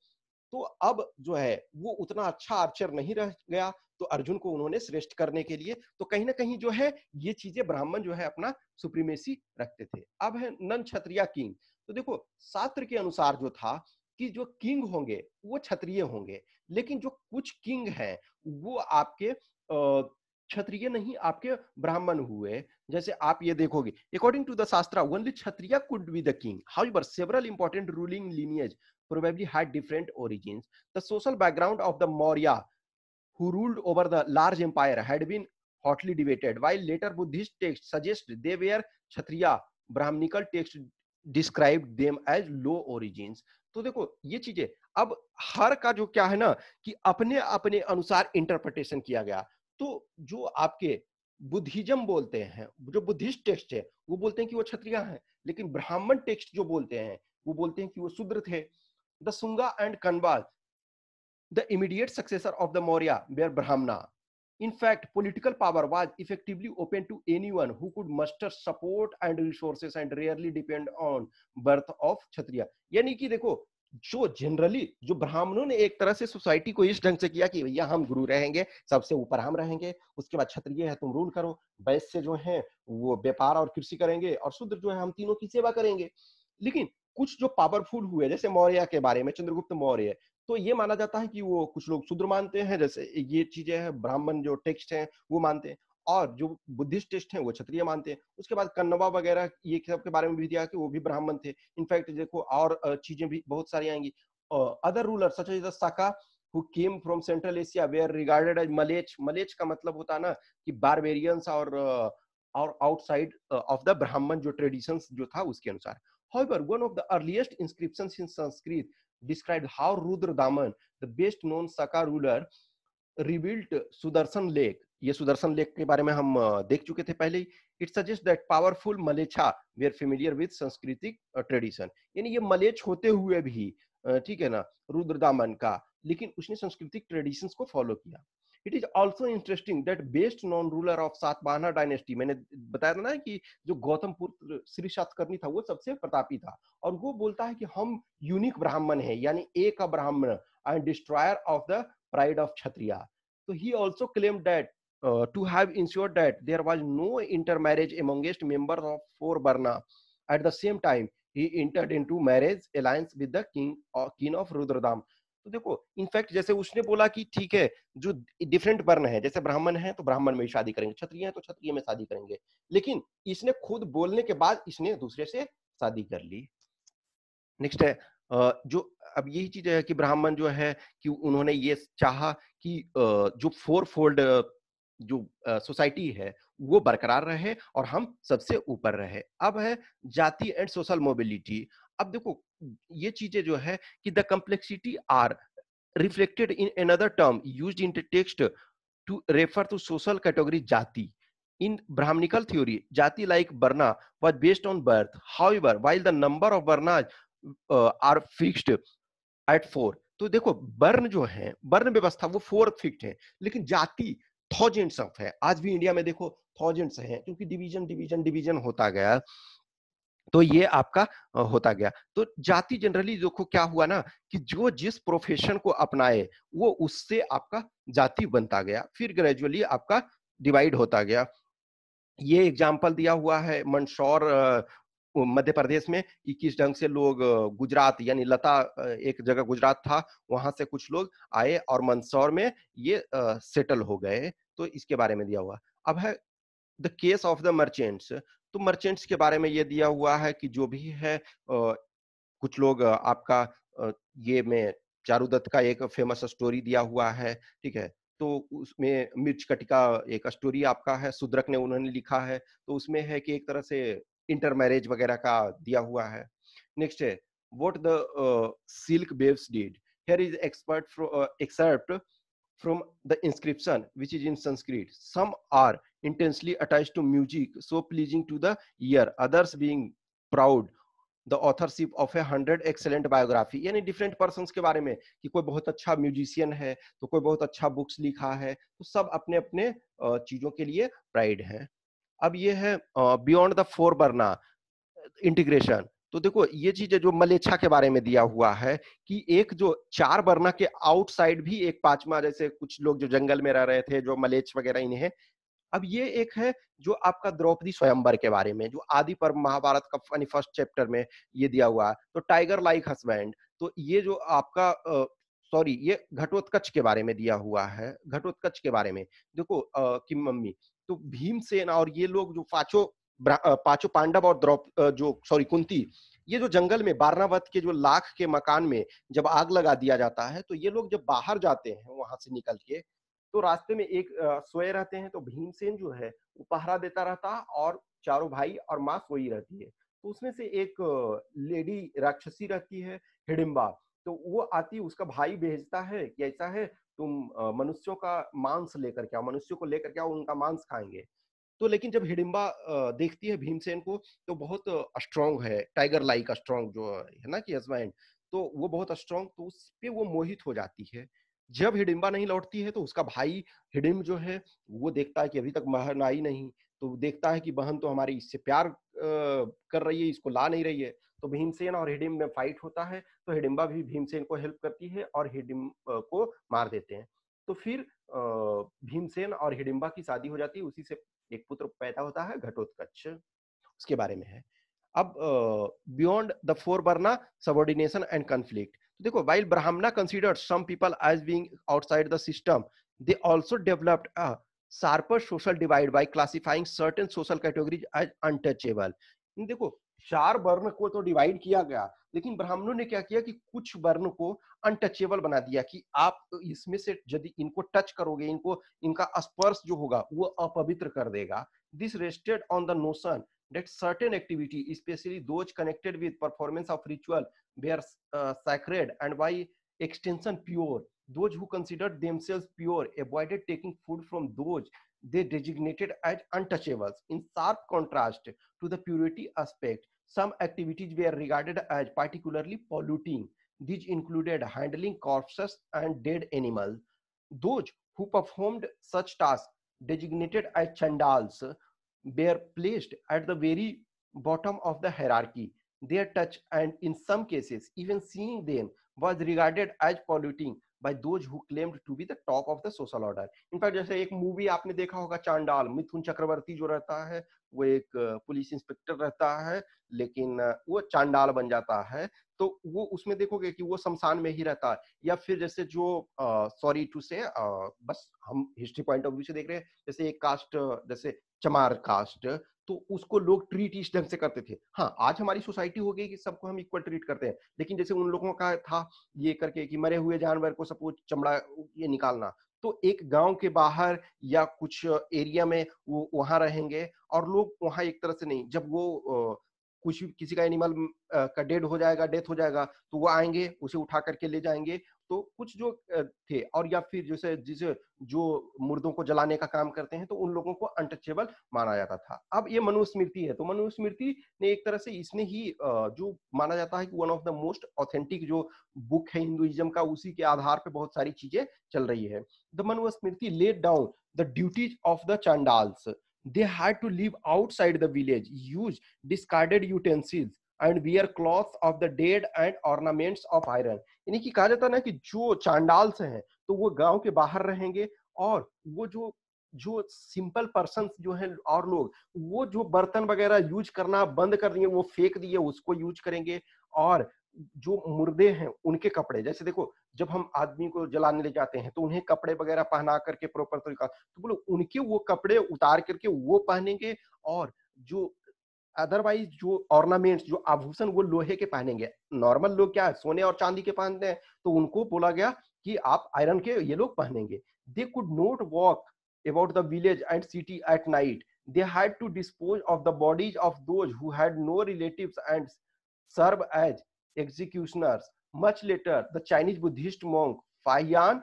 तो अब जो है वो उतना अच्छा आर्चर नहीं रह गया तो अर्जुन को उन्होंने श्रेष्ठ करने के लिए तो कहीं ना कहीं जो है ये चीजें ब्राह्मण जो है अपना सुप्रीमेसी रखते थे अब है नन क्षत्रिया किंग तो देखो शास्त्र के अनुसार जो था कि जो किंग होंगे वो क्षत्रिय होंगे लेकिन जो कुछ किंग हैं वो आपके क्षत्रिय नहीं आपके ब्राह्मण हुए जैसे आप ये देखोगे according to the shastra only kshatriya could be the king however several important ruling lineage probably had different origin the social background of the Maurya who ruled over the large empire had been hotly debated, while later Buddhist texts suggest they were Kshatriya. Brahminical texts described them as low origins. तो देखो ये चीजें अब हर का जो क्या है ना कि अपने अपने अनुसार इंटरप्रिटेशन किया गया तो जो आपके बुद्धिज्म बोलते हैं जो बुद्धिस्ट टेक्स्ट है वो बोलते हैं कि वो क्षत्रिय हैं लेकिन ब्राह्मण टेक्स्ट जो बोलते हैं वो बोलते हैं कि वो शूद्र थे the Shunga and Kanva the immediate successor of the Maurya were Brahmana. In fact, political power was effectively open to anyone who could muster support and resources and rarely depend on birth of Kshatriya. यानी कि देखो जो generally जो ब्राह्मणों ने एक तरह से सोसाइटी को इस ढंग से किया कि भैया हम गुरु रहेंगे सबसे ऊपर हम रहेंगे उसके बाद क्षत्रिय है तुम रूल करो वैश्य जो है वो व्यापार और कृषि करेंगे और शूद्र जो है हम तीनों की सेवा करेंगे लेकिन कुछ जो पावरफुल हुए जैसे मौर्य के बारे में चंद्रगुप्त मौर्य तो ये माना जाता है कि वो कुछ लोग शूद्र मानते हैं जैसे ये चीजें हैं ब्राह्मण जो टेक्स्ट है वो मानते हैं और जो बुद्धिस्ट टेस्ट है वो क्षत्रिय मानते हैं उसके बाद कन्नवा वगैरह ये सब के बारे में भी दिया कि वो भी ब्राह्मण थे इनफैक्ट देखो और चीजें भी बहुत सारी आएंगी other ruler such as Saka who came from central Asia they are regarded as mleccha mleccha का मतलब होता है ना कि बारबेरियंस और और आउटसाइड ऑफ द ब्राह्मण जो ट्रेडिशंस जो था उसके अनुसार however one of the earliest inscriptions in Sanskrit described how Rudra Daman, the best known Saka ruler, rebuilt Sudarshan Lake. ये सुदर्शन लेक के बारे में हम देख चुके थे पहले ही it suggest that powerful mleccha we are familiar with Sanskritic tradition यानी ये मलेच होते हुए भी ठीक है ना रुद्र दामन का लेकिन उसने सांस्कृतिक ट्रेडिशंस को फॉलो किया it is also interesting that best known ruler of Satavahana dynasty मैंने बताया था ना कि जो गौतमपुर श्री सातकर्णी था वो सबसे प्रतापी था और वो बोलता है कि हम यूनिक ब्राह्मण है यानी एक Brahmana and destroyer of the pride of kshatriya तो he also claim that Uh, to have ensured that there was no intermarriage amongst members of Forbarna. At the same time, he entered into marriage alliance with the king or king of Rudradam. तो देखो in fact जैसे उसने बोला कि ठीक है जो different वर्ण है जैसे ब्राह्मण है तो ब्राह्मण में शादी करेंगे क्षत्रिय है तो क्षत्रिय में शादी करेंगे लेकिन इसने खुद बोलने के बाद इसने दूसरे से शादी कर ली नेक्स्ट है जो अब यही चीज है कि ब्राह्मण जो है कि उन्होंने ये चाहा कि जो फोर फोल्ड जो सोसाइटी है वो बरकरार रहे और हम सबसे ऊपर रहे अब है जाति एंड सोशल मोबिलिटी अब देखो ये चीजें जो है कि the complexity are reflected in another term use in text to refer to social category jati in Brahmanical theory jati like Varna was based on birth however while the number of uh, are fixed at four तो देखो burn जो है burn व्यवस्था वो four फिक्ट है लेकिन जाति thousands of है आज भी इंडिया में देखो थाउजेंड्स हैं क्योंकि डिवीजन डिवीजन डिवीजन होता गया तो ये आपका होता गया तो जाति जनरली देखो क्या हुआ ना कि जो जिस प्रोफेशन को अपनाए वो उससे आपका जाति बनता गया फिर ग्रेजुअली आपका डिवाइड होता गया ये एग्जाम्पल दिया हुआ है मंदसौर मध्य प्रदेश में कि किस ढंग से लोग गुजरात यानी लता एक जगह गुजरात था वहां से कुछ लोग आए और मंदसौर में ये सेटल हो गए तो इसके बारे में दिया हुआ अब है the case of the merchants तो मर्चेंट्स के बारे में ये दिया हुआ है कि जो भी है कुछ लोग आपका ये में चारू दत्त का एक फेमस स्टोरी दिया हुआ है ठीक है तो उसमें मिर्च कटिका एक स्टोरी आपका है सुद्रक ने उन्होंने लिखा है तो उसमें है कि एक तरह से इंटर मैरिज वगैरह का दिया हुआ है नेक्स्ट है what the silk weavers did here is expert from uh, excerpt from the inscription which is in sanskrit some intensely attached to music, so pleasing to the ear, others being proud the authorship of a hundred excellent biography yani different persons ke bare mein ki koi bahut acha musician hai to koi bahut acha books likha hai to sab apne apne cheezon ke liye pride hai अब ये है beyond the four varna integration तो देखो ये चीज जो मलेच्छा के बारे में दिया हुआ है कि एक जो चार बर्ना के आउटसाइड भी एक पांचवा जैसे कुछ लोग जो जंगल में रह रहे थे जो मलेच वगैरह इन्हें अब ये एक है जो आपका द्रौपदी स्वयंवर के बारे में जो आदि पर महाभारत का यानी फर्स्ट चैप्टर में ये दिया हुआ है तो टाइगर लाइक हस्बैंड तो ये जो आपका सॉरी ये घटोत्कच के बारे में दिया हुआ है घटोत्कच के बारे में देखो कि मम्मी तो भीमसेन और ये लोग जो पाचो पाचो पांडव और द्रौप जो सॉरी कुंती ये जो जंगल में बारनावत के जो लाख के मकान में जब आग लगा दिया जाता है तो ये लोग जब बाहर जाते हैं वहां से निकल के तो रास्ते में एक सोए रहते हैं तो भीमसेन जो है वो पहरा देता रहता और चारों भाई और माँ सोई रहती है तो उसमें से एक लेडी राक्षसी रहती है हिडिम्बा तो वो आती उसका भाई भेजता है कि ऐसा है तुम मनुष्यों का मांस लेकर क्या मनुष्यों को लेकर क्या उनका मांस खाएंगे तो लेकिन जब हिडिम्बा देखती है भीमसेन को तो बहुत स्ट्रांग है टाइगर लाइक स्ट्रांग जो है ना कि हस्बैंड तो वो बहुत स्ट्रांग तो उस पर वो मोहित हो जाती है जब हिडिम्बा नहीं लौटती है तो उसका भाई हिडिम्ब जो है वो देखता है कि अभी तक महन आई नहीं तो देखता है कि बहन तो हमारी इससे प्यार कर रही है इसको ला नहीं रही है तो भीमसेन और हिडिम्ब में फाइट होता है तो हिडिम्बा भी भीमसेन को हेल्प करती है और हिडिम्ब को मार देते हैं तो फिर भीमसेन और हिडिम्बा की शादी हो जाती है उसी से एक पुत्र पैदा होता है घटोत्कच उसके बारे में है अब beyond the four varna subordination and conflict तो देखो while Brahmana considered some people as being outside the system they also developed a sharper social divide by classifying certain social categories as untouchable देखो चार वर्ण को तो डिवाइड किया गया लेकिन ब्राह्मणों ने क्या किया कि कुछ वर्ण को अनटचेबल बना दिया कि आप इसमें से यदि इनको टच करोगे इनको इनका स्पर्श जो होगा वो अपवित्र कर देगा this rested on the notion that certain activity, especially those connected with performance of ritual, were uh, sacred and by extension pure. Those who considered themselves pure avoided taking food from those they designated as untouchables, in sharp contrast to the purity aspect. Some activities were regarded as particularly polluting. These included handling corpses and dead animals. Those who performed such tasks designated as chandals they are placed at the very bottom of the hierarchy their touch and in some cases even seeing them was regarded as polluting by those who claimed to be the top of the social जैसे एक movie आपने देखा होगा चांडाल मिथुन चक्रवर्ती जो रहता है वो एक पुलिस इंस्पेक्टर रहता है लेकिन वो चांडाल बन जाता है तो वो उसमें देखोगे कि वो शमशान में ही रहता है या फिर जैसे जो सॉरी टू से बस हम हिस्ट्री पॉइंट ऑफ व्यू से देख रहे हैं जैसे एक कास्ट जैसे चमार कास्ट तो उसको लोग ट्रीट इस ढंग से करते थे हाँ आज हमारी सोसाइटी हो गई कि सबको हम इक्वल ट्रीट करते हैं लेकिन जैसे उन लोगों का था ये करके कि मरे हुए जानवर को सपोज चमड़ा ये निकालना तो एक गांव के बाहर या कुछ एरिया में वो वहां रहेंगे और लोग वहां एक तरह से नहीं जब वो कुछ किसी का एनिमल का डेड हो जाएगा डेथ हो जाएगा तो वो आएंगे उसे उठा करके ले जाएंगे तो कुछ जो थे और या फिर जैसे जिसे जो मुर्दों को जलाने का काम करते हैं तो उन लोगों को अनटचेबल माना जाता था अब ये मनुस्मृति है तो मनुस्मृति ने एक तरह से इसने ही जो माना जाता है कि one of the most authentic जो बुक है हिंदुइज्म का उसी के आधार पर बहुत सारी चीजें चल रही है the Manusmriti laid down the duties of the chandalas they had to live outside the village, use discarded utensils and wear cloth of the dead and ornaments of iron यानी कि कहा जाता है ना कि जो चांडाल्स हैं तो वो गांव के बाहर रहेंगे और वो जो जो सिंपल पर्सन जो हैं और लोग वो जो बर्तन वगैरह यूज करना बंद कर दिए वो फेंक दिए उसको यूज करेंगे और जो मुर्दे हैं उनके कपड़े जैसे देखो जब हम आदमी को जलाने ले जाते हैं तो उन्हें कपड़े वगैरह पहना करके प्रॉपर तरीका तो बोलो उनके वो कपड़े उतार करके वो पहनेंगे और जो अदरवाइज जो ऑर्नामेंट्स जो आभूषण वो लोहे के पहनेंगे नॉर्मल लोग क्या है सोने और चांदी के पहनते हैं तो उनको बोला गया कि आप आयरन के ये लोग पहनेंगे they could not walk about the village and city at night they had to dispose of the bodies of those who had no relatives and serve as executioners. Much later, the Chinese Buddhist monk Faiyan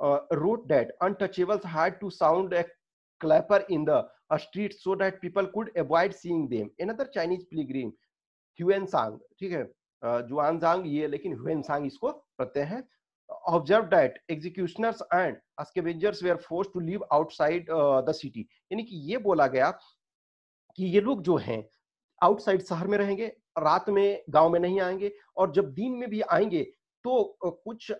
uh, wrote that untouchables had to sound a clapper in the street so that people could avoid seeing them. Another Chinese pilgrim, Huan Sang, theek hai juan जुआन ye lekin huan sang isko इसको प्रत्यय observed that executioners and scavengers were forced to live outside uh, the city yani ki ye bola gaya ki ye log jo hain outside shahar mein rahenge रात में गांव में नहीं आएंगे और जब दिन में भी आएंगे तो कुछ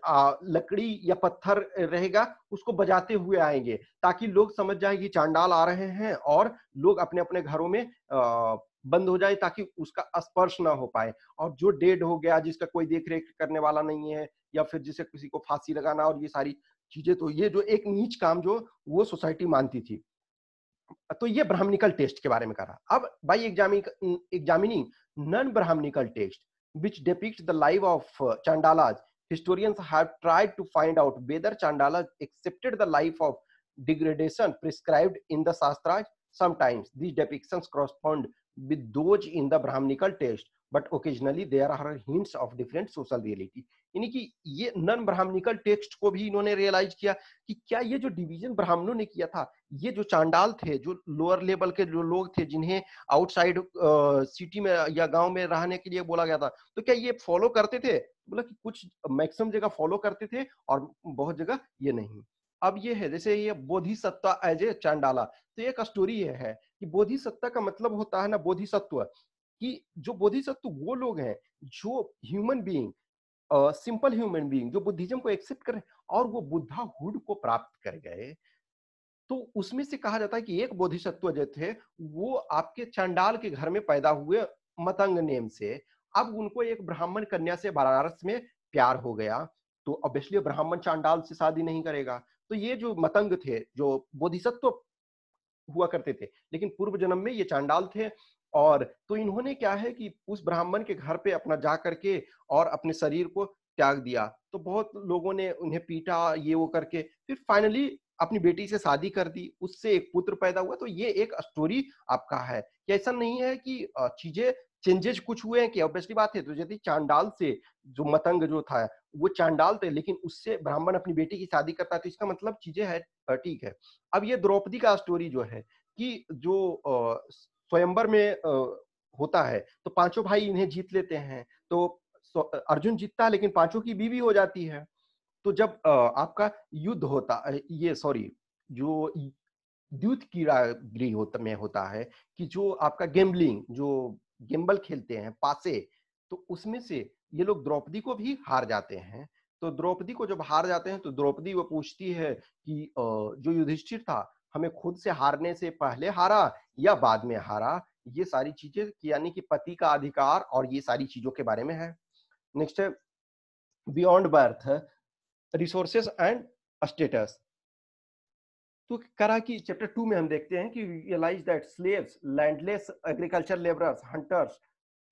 लकड़ी या पत्थर रहेगा उसको बजाते हुए आएंगे ताकि लोग समझ जाए कि चांडाल आ रहे हैं और लोग अपने अपने घरों में बंद हो जाए ताकि उसका स्पर्श ना हो पाए और जो डेड हो गया जिसका कोई देख रेख करने वाला नहीं है या फिर जिसे किसी को फांसी लगाना और ये सारी चीजें तो ये जो एक नीच काम जो वो सोसाइटी मानती थी तो ये ब्राह्मणिकल टेस्ट के बारे में कर रहा अब by examining non Brahmanical text which depict the life of chandalas historians have out whether chandalas accepted the life of degradation prescribe in the shastras sometimes this depiction corresponds with those in the Brahmanical text but occasionally there are hints of different social reality यानी कि ये none Brahminical text को भी इन्होंने realise किया कि क्या ये जो डिवीजन ब्राह्मणों ने किया था ये जो चांडाल थे जो लोअर लेवल के जो लोग थे जिन्हें आउटसाइड सिटी में या गांव में रहने के लिए बोला गया था तो क्या ये फॉलो करते थे बोला कि कुछ मैक्सिमम जगह फॉलो करते थे और बहुत जगह ये नहीं अब ये है जैसे ये बोधिसत्व एज ए चांडाला तो एक स्टोरी ये है कि बोधिसत्ता का मतलब होता है ना बोधिसत्व कि जो बोधिसत्व वो लोग हैं जो human being simple human being जो बुद्धिज्म को एक्सेप्ट कर और वो बुद्धाहुड को प्राप्त कर गए तो उसमें से कहा जाता है कि एक बोधिसत्व जो थे वो आपके चांडाल के घर में पैदा हुए मतंग नेम से अब उनको एक ब्राह्मण कन्या से बनारस में प्यार हो गया तो ऑब्वियसली ब्राह्मण चांडाल से शादी नहीं करेगा तो ये जो मतंग थे जो बोधिसत्व हुआ करते थे लेकिन पूर्व जन्म में ये चांडाल थे और तो इन्होंने क्या है कि उस ब्राह्मण के घर पे अपना जा करके और अपने शरीर को त्याग दिया तो बहुत लोगों ने उन्हें पीटा ये वो करके फिर फाइनली अपनी बेटी से शादी कर दी उससे एक पुत्र पैदा हुआ तो ये एक स्टोरी आपका है ऐसा नहीं है कि चीजें चेंजेस कुछ हुए हैं कि ऑब्वियसली बात है तो यदि चांडाल से जो मतंग जो था वो चांडाल थे लेकिन उससे ब्राह्मण अपनी बेटी की शादी करता है तो इसका मतलब चीजें है ठीक है अब ये द्रौपदी का स्टोरी जो है कि जो स्वयंबर में होता है तो पांचों भाई इन्हें जीत लेते हैं तो अर्जुन जीतता है लेकिन पांचों की बीवी हो जाती है तो जब आपका युद्ध होता ये सॉरी जो द्युत कीड़ा गृह में होता है कि जो आपका गेम्बलिंग जो गेम्बल खेलते हैं पासे तो उसमें से ये लोग द्रौपदी को भी हार जाते हैं तो द्रौपदी को जब हार जाते हैं तो द्रौपदी वो पूछती है कि जो युधिष्ठिर था हमें खुद से हारने से पहले हारा या बाद में हारा ये सारी चीजें यानी कि पति का अधिकार और ये सारी चीजों के बारे में है नेक्स्ट है beyond birth resources and status तो करा कि चैप्टर टू में हम देखते हैं कि realise that slaves landless agriculture labourers hunters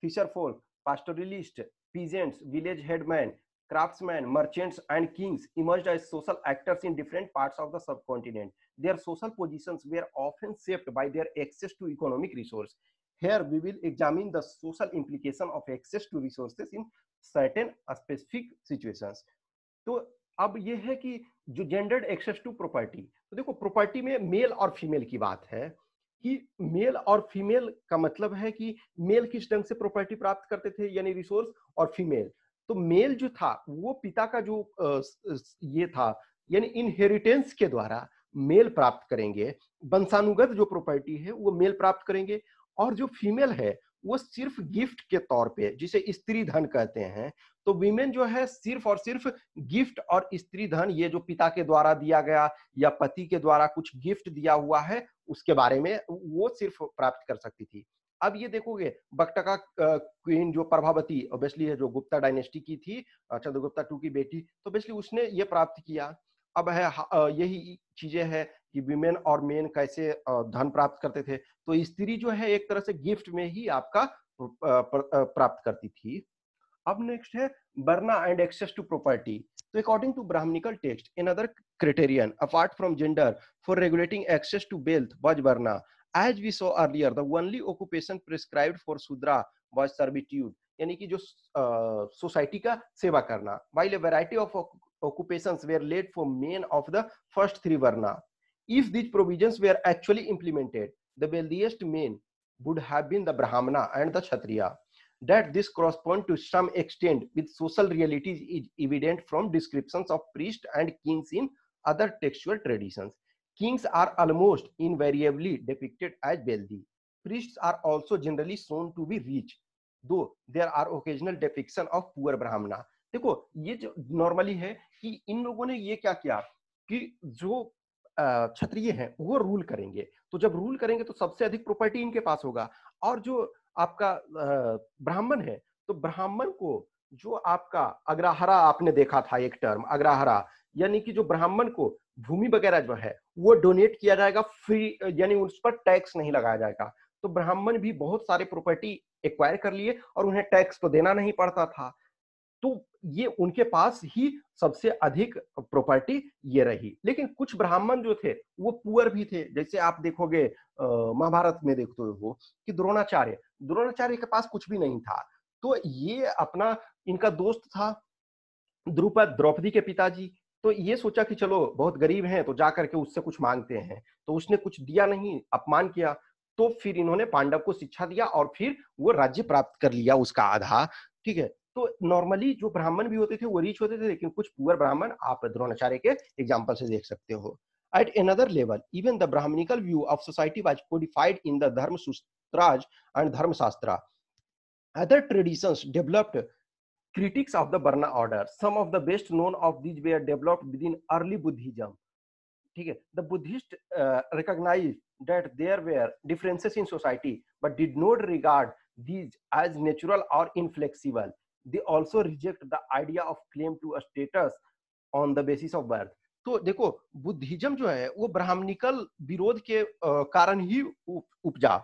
fisherfolk pastoralist peasants village headman craftsmen, merchants, and kings emerged as social actors in different parts of the subcontinent. their social positions were often shaped by their access to economic resource. Here we will examine the social implication of access to resources in certain specific situations. to अब यह है कि जो gendered access to property तो देखो property में mail और female की बात है कि मेल और फीमेल का मतलब है कि मेल किस ढंग से प्रॉपर्टी प्राप्त करते थे यानी रिसोर्स और फीमेल तो मेल जो था वो पिता का जो ये था यानी इनहेरिटेंस के द्वारा मेल प्राप्त करेंगे वंशानुगत जो प्रॉपर्टी है वो मेल प्राप्त करेंगे और जो फीमेल है वो सिर्फ गिफ्ट के तौर पे जिसे स्त्री धन कहते हैं तो वीमेन जो है सिर्फ और सिर्फ गिफ्ट और स्त्री धन ये जो पिता के द्वारा दिया गया या पति के द्वारा कुछ गिफ्ट दिया हुआ है उसके बारे में वो सिर्फ प्राप्त कर सकती थी अब ये देखोगे बकटका क्वीन जो प्रभावती है जो गुप्ता डायनेस्टी की थी चंद्रगुप्ता टू की बेटी तो बेसली उसने ये प्राप्त किया अब है यही चीजें हैं कि विमेन और मेन कैसे धन प्राप्त करते थे तो स्त्री जो है एक तरह से गिफ्ट में ही आपका प्राप्त करती थी अब नेक्स्ट है varna and access to property तो according to Brahmanical text another criterion apart from gender for regulating access to wealth was varna as we saw earlier the only occupation prescribed for shudra was servitude यानी कि जो society uh, का सेवा करना while a variety of occupations were laid for men of the first three varna. If these provisions were actually implemented, the wealthiest men would have been the Brahmana and the Kshatriya. That this corresponds to some extent with social realities is evident from descriptions of priests and kings in other textual traditions. Kings are almost invariably depicted as wealthy. Priests are also generally shown to be rich, though there are occasional depiction of poor Brahmana. देखो ये जो normally है कि इन लोगों ने ये क्या किया कि जो क्षत्रिय हैं वो रूल करेंगे तो जब रूल करेंगे तो सबसे अधिक प्रॉपर्टी इनके पास होगा और जो आपका ब्राह्मण है तो ब्राह्मण को जो आपका अग्रहरा आपने देखा था एक टर्म अग्रहरा यानी कि जो ब्राह्मण को भूमि वगैरह जो है वो डोनेट किया जाएगा फ्री यानी उस पर टैक्स नहीं लगाया जाएगा तो ब्राह्मण भी बहुत सारे प्रॉपर्टी एक्वायर कर लिए और उन्हें टैक्स तो देना नहीं पड़ता था तो ये उनके पास ही सबसे अधिक प्रॉपर्टी ये रही लेकिन कुछ ब्राह्मण जो थे वो पुअर भी थे जैसे आप देखोगे महाभारत में देखते हो कि द्रोणाचार्य द्रोणाचार्य के पास कुछ भी नहीं था तो ये अपना इनका दोस्त था द्रुपद द्रौपदी के पिताजी तो ये सोचा कि चलो बहुत गरीब हैं तो जाकर के उससे कुछ मांगते हैं तो उसने कुछ दिया नहीं अपमान किया तो फिर इन्होंने पांडव को शिक्षा दिया और फिर वो राज्य प्राप्त कर लिया उसका आधा ठीक है तो नॉर्मली जो ब्राह्मण भी होते थे वो रिच होते थे लेकिन कुछ पुअर ब्राह्मण आप द्रोणाचार्य के एग्जाम्पल से देख सकते हो eight another level even the Brahminical view of society was codified in the धर्म सूत्राज एंड धर्म शास्त्रा other traditions developed critics of the बर्ना order some of the best known of these way are developed with in early Buddhism ठीक है the Buddhist recognise that there where differences in society but did not regard these as natural और inflexible they also reject the idea of claim to a status on the basis of birth तो देखो Buddhism जो है वो Brahminical विरोध के कारण ही उपजा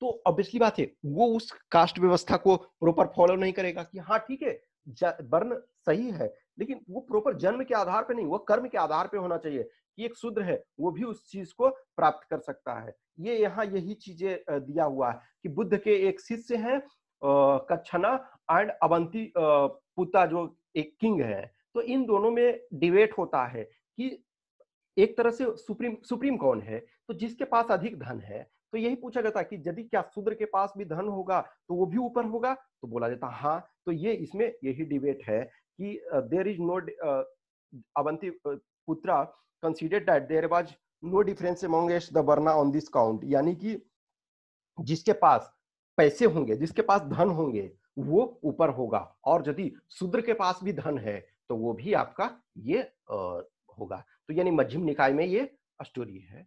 तो ऑब्वियसली बात है वो उस कास्ट व्यवस्था को प्रॉपर फॉलो नहीं करेगा कि हाँ ठीक है वर्ण सही है लेकिन वो प्रॉपर जन्म के आधार पे नहीं वो कर्म के आधार पे होना चाहिए कि एक शूद्र है वो भी उस चीज को प्राप्त कर सकता है ये यहाँ यही चीजें दिया हुआ है कि बुद्ध के एक शिष्य है कच्छना एंड अवंती पुता जो एक किंग है तो इन दोनों में डिबेट होता है कि एक तरह से सुप्रीम सुप्रीम कौन है तो जिसके पास अधिक धन है तो यही पूछा जाता कि यदि क्या शूद्र के पास भी धन होगा तो वो भी ऊपर होगा तो बोला जाता हाँ तो ये इसमें यही डिबेट है कि there is no Avantiputra consider that there was no difference amongst the varna on this count यानी कि जिसके पास पैसे होंगे जिसके पास धन होंगे वो ऊपर होगा और यदि शूद्र के पास भी धन है तो वो भी आपका ये होगा तो यानी मध्यम निकाय में ये स्टोरी है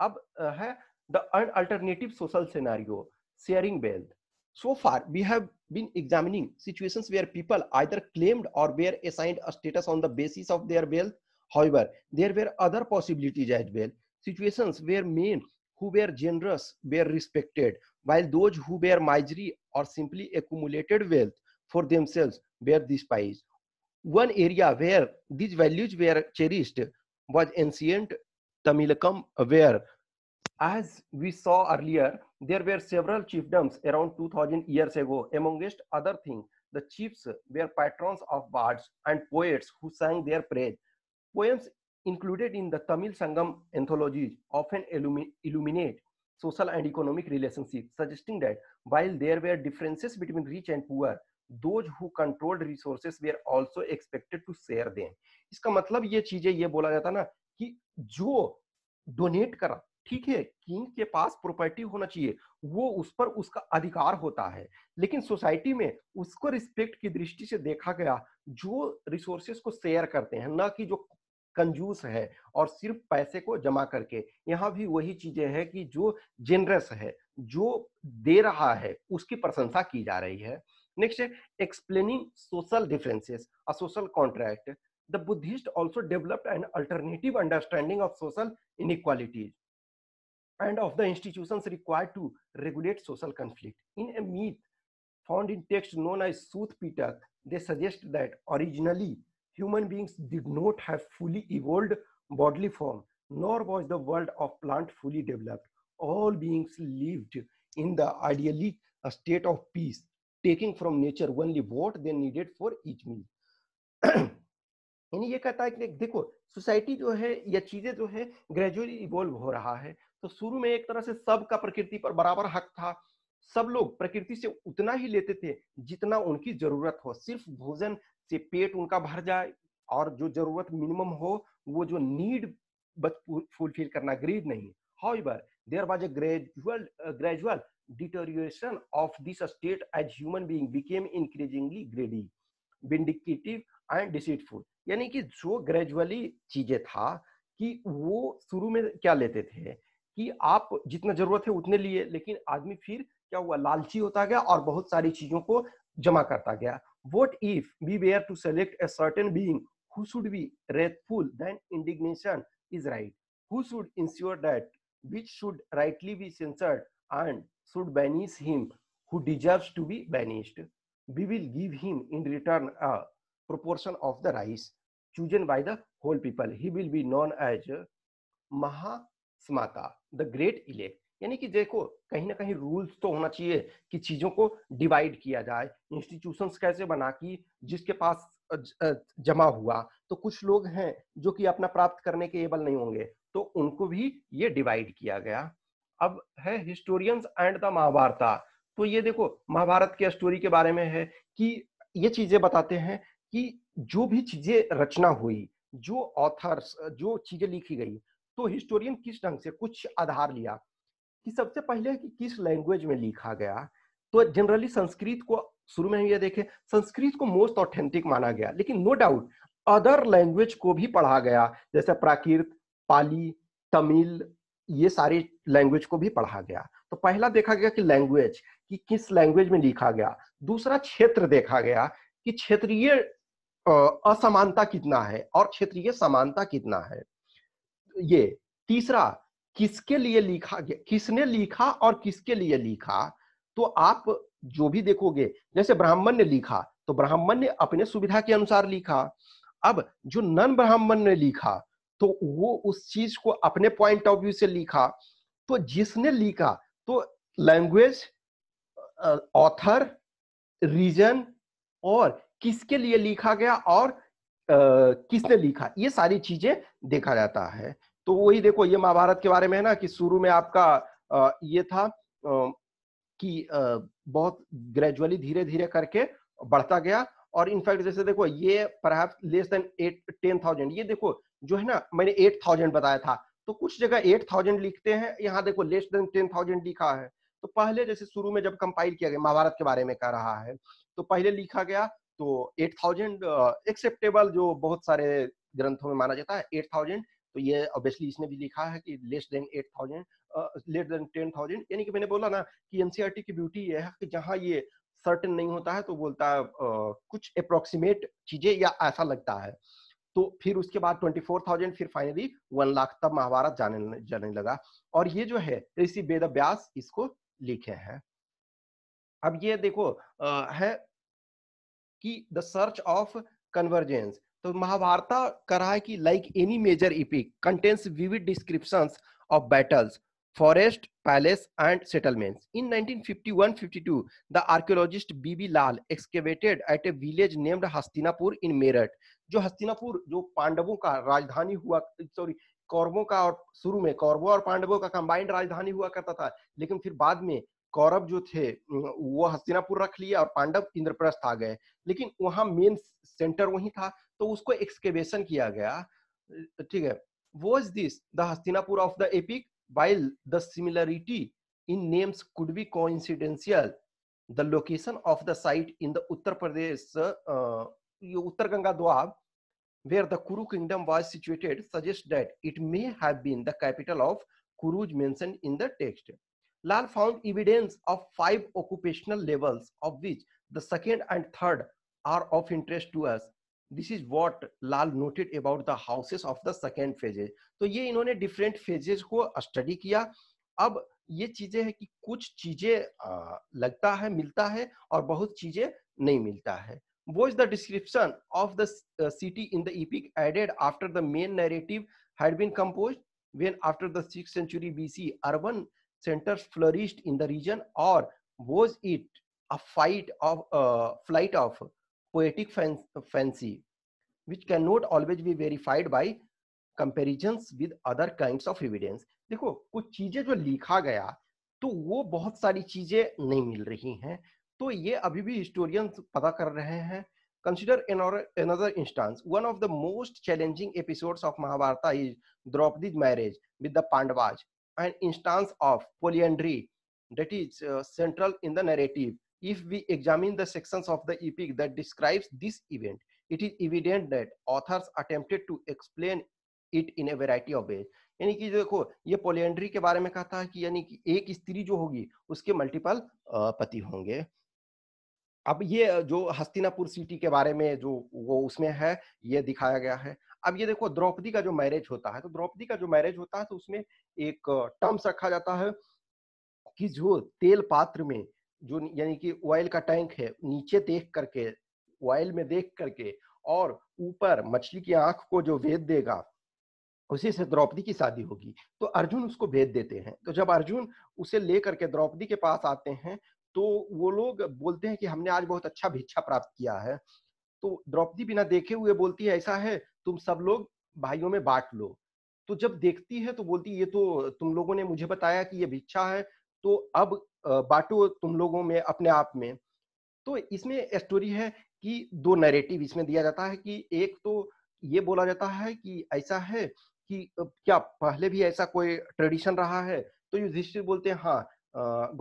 अब है the alternative social scenario sharing wealth so far we have been examining situations where people either claimed और were assigned status on the basis of their wealth however there were other possibilities as well situations where men who were generous were respected while those who were miserly or simply accumulated wealth for themselves were despised. One area where these values were cherished was ancient Tamilakam, where, as we saw earlier, there were several chiefdoms around 2000 years ago. Amongst other things, the chiefs were patrons of bards and poets who sang their praise. Poems included in the Tamil Sangam anthologies often illuminate social and economic relationship suggesting that while there were differences between rich and poor, those who controlled resources were also expected to share them. iska matlab ye cheeze ye bola jata na ki jo donate kara ठीक है king के पास property होना चाहिए वो उस पर उसका अधिकार होता है लेकिन सोसाइटी में उसको रिस्पेक्ट की दृष्टि से देखा गया जो रिसोर्सेस को शेयर करते हैं ना कि जो कंजूस है और सिर्फ पैसे को जमा करके यहाँ भी वही चीजें हैं कि जो जेनरस है जो दे रहा है उसकी प्रशंसा की जा रही है नेक्स्ट है explaining social differences a social contract the Buddhist also developed an alternative understanding of social inequalities and of the institution required to regulate social conflict in a myth found in text known as Sutta Pitaka they suggest that originally human beings did not have fully evolved bodily form, nor was the world of plant fully developed. All beings lived in the ideally a state of peace, taking from nature only what they needed for each meal. यानी ये कहता है कि देखो society जो है या चीजें जो है ग्रेजुअली इवोल्व हो रहा है तो शुरू में एक तरह से सब का प्रकृति पर बराबर हक था सब लोग प्रकृति से उतना ही लेते थे जितना उनकी जरूरत हो सिर्फ भोजन से पेट उनका भर जाए और जो जरूरत मिनिमम हो वो जो नीड फुलफिल करना ग्रीड नहीं however there was a gradual gradual deterioration of this state as human being became increasingly greedy vindicative and deceitful यानी कि जो ग्रेजुअली चीजें था कि वो शुरू में क्या लेते थे कि आप जितना जरूरत है उतने लिए लेकिन आदमी फिर क्या हुआ लालची होता गया और बहुत सारी चीजों को जमा करता गया What if we were to select a certain being who should be wrathful, then indignation is right. Who should ensure that which should rightly be censored and should banish him who deserves to be banished. We will give him in return a proportion of the rice chosen by the whole people. He will be known as Mahasmata, the great elect. यानी कि देखो कहीं ना कहीं rules तो होना चाहिए कि चीजों को डिवाइड किया जाए इंस्टीट्यूशंस कैसे बना कि जिसके पास जमा हुआ तो कुछ लोग हैं जो कि अपना प्राप्त करने के एबल नहीं होंगे तो उनको भी ये डिवाइड किया गया अब है हिस्टोरियंस एंड द महाभारता तो ये देखो महाभारत के स्टोरी के बारे में है कि ये चीजें बताते हैं कि जो भी चीजें रचना हुई जो ऑथर्स जो चीजें लिखी गई तो हिस्टोरियन किस ढंग से कुछ आधार लिया कि सबसे पहले कि किस लैंग्वेज में लिखा गया तो जनरली संस्कृत को शुरू में हम यह देखें संस्कृत को मोस्ट ऑथेंटिक माना गया लेकिन नो डाउट अदर लैंग्वेज को भी पढ़ा गया जैसे प्राकृत पाली तमिल ये सारी लैंग्वेज को भी पढ़ा गया तो पहला देखा गया कि लैंग्वेज कि किस लैंग्वेज में लिखा गया दूसरा क्षेत्र देखा गया कि क्षेत्रीय असमानता कितना है और क्षेत्रीय समानता कितना है ये तीसरा किसके लिए लिखा गया किसने लिखा और किसके लिए लिखा तो आप जो भी देखोगे जैसे ब्राह्मण ने लिखा तो ब्राह्मण ने अपने सुविधा के अनुसार लिखा अब जो नन ब्राह्मण ने लिखा तो वो उस चीज को अपने पॉइंट ऑफ व्यू से लिखा तो जिसने लिखा तो लैंग्वेज ऑथर रीजन और किसके लिए लिखा गया और आ, किसने लिखा ये सारी चीजें देखा जाता है तो वही देखो ये महाभारत के बारे में है ना कि शुरू में आपका ये था कि बहुत ग्रेजुअली धीरे धीरे करके बढ़ता गया और इनफैक्ट जैसे देखो ये पर less than eight ten thousand ये देखो जो है ना मैंने एट थाउजेंड बताया था तो कुछ जगह एट थाउजेंड लिखते हैं यहाँ देखो लेस देन टेन थाउजेंड लिखा है तो पहले जैसे शुरू में जब कंपाइल किया गया महाभारत के बारे में कह रहा है तो पहले लिखा गया तो एट थाउजेंड एक्सेप्टेबल जो बहुत सारे ग्रंथों में माना जाता है एट थाउजेंड तो ये ऑब्वियसली इसने भी लिखा है कि less than eight thousand less than ten thousand यानी कि मैंने बोला ना कि एनसीआर e की ब्यूटी ये है कि जहाँ ये सर्टन नहीं होता है तो बोलता है uh, कुछ अप्रोक्सीमेट चीजें या ऐसा लगता है तो फिर उसके बाद ट्वेंटी फोर थाउजेंड फिर फाइनली वन लाख तब महाभारत जाने जाने लगा और ये जो है ऋषि वेद व्यास इसको लिखे हैं अब ये देखो आ, है कि द सर्च ऑफ कन्वर्जेंस तो महाभारत कह रहा है कि like any major epic contains vivid description of battles forest palace and settlement in 1951-52, the archaeologist B B Lal excavated at a village named Hastinapur in Meerut जो हस्तिनापुर जो पांडवों का राजधानी हुआ सॉरी कौरवों का और शुरू में कौरवों और पांडवों का कंबाइंड राजधानी हुआ करता था लेकिन फिर बाद में कौरव जो थे वो हस्तिनापुर रख लिए और पांडव इंद्रप्रस्थ आ गए लेकिन वहां मेन सेंटर वही था तो उसको एक्सकेवेशन किया गया ठीक है वो this the Hastinapur of the epic while the similarity in names could be coincidental the location of the site in the Uttar Pradesh उत्तर Ganga doab where the Kuru kingdom was situated suggest that it may है capital of Kurus mention in the text Lal found evidence of five occupational levels, of which the second and third are of interest to us. This is what Lal noted about the houses of the second phases तो ये इन्होंने different phases को study किया अब ये चीजें है कि कुछ चीजें लगता है मिलता है और बहुत चीजें नहीं मिलता है वो is the description of the city in the epic added after the main narrative had been compose when after the 6th century bc urban centers flourished in the region or was it a fight of uh, flight of poetic fan fancy which cannot always be verified by comparisons with other kinds of evidence देखो कुछ चीजें जो लिखा गया तो वो बहुत सारी चीजें नहीं मिल रही हैं तो ये अभी भी हिस्टोरियंस पता कर रहे हैं Consider another instance. One of the most challenging episodes of Mahabharata is Draupadi's marriage with the Pandavas. an instance of polyandry that is uh, central in the narrative. If we examine the sections of the epic that describes this event, it is evident that authors attempted to explain it in a variety of ways. यानी कि देखो ये polyandry के बारे में कहा था कि यानी कि एक स्त्री जो होगी उसके मल्टीपल पति होंगे अब ये जो हस्तिनापुर सिटी के बारे में जो वो उसमें है ये दिखाया गया है अब ये देखो द्रौपदी का जो मैरिज होता है तो द्रौपदी का जो मैरिज होता है तो उसमें एक टर्म्स रखा जाता है कि जो तेल पात्र में जो यानी कि ऑयल का टैंक है नीचे देख करके ऑयल में देख करके और ऊपर मछली की आंख को जो वेद देगा उसी से द्रौपदी की शादी होगी तो अर्जुन उसको भेद देते हैं तो जब अर्जुन उसे लेकर के द्रौपदी के पास आते हैं तो वो लोग बोलते हैं कि हमने आज बहुत अच्छा भिक्षा प्राप्त किया है तो द्रौपदी बिना देखे हुए बोलती है ऐसा है तुम सब लोग भाइयों में बांट लो तो जब देखती है तो बोलती ये तो तुम लोगों ने मुझे बताया कि ये भिक्षा है तो अब बांटो तुम लोगों में अपने आप में तो इसमें स्टोरी है कि दो नैरेटिव इसमें दिया जाता है कि एक तो ये बोला जाता है कि ऐसा है कि क्या पहले भी ऐसा कोई ट्रेडिशन रहा है तो युधिष्ठिर बोलते हैं हाँ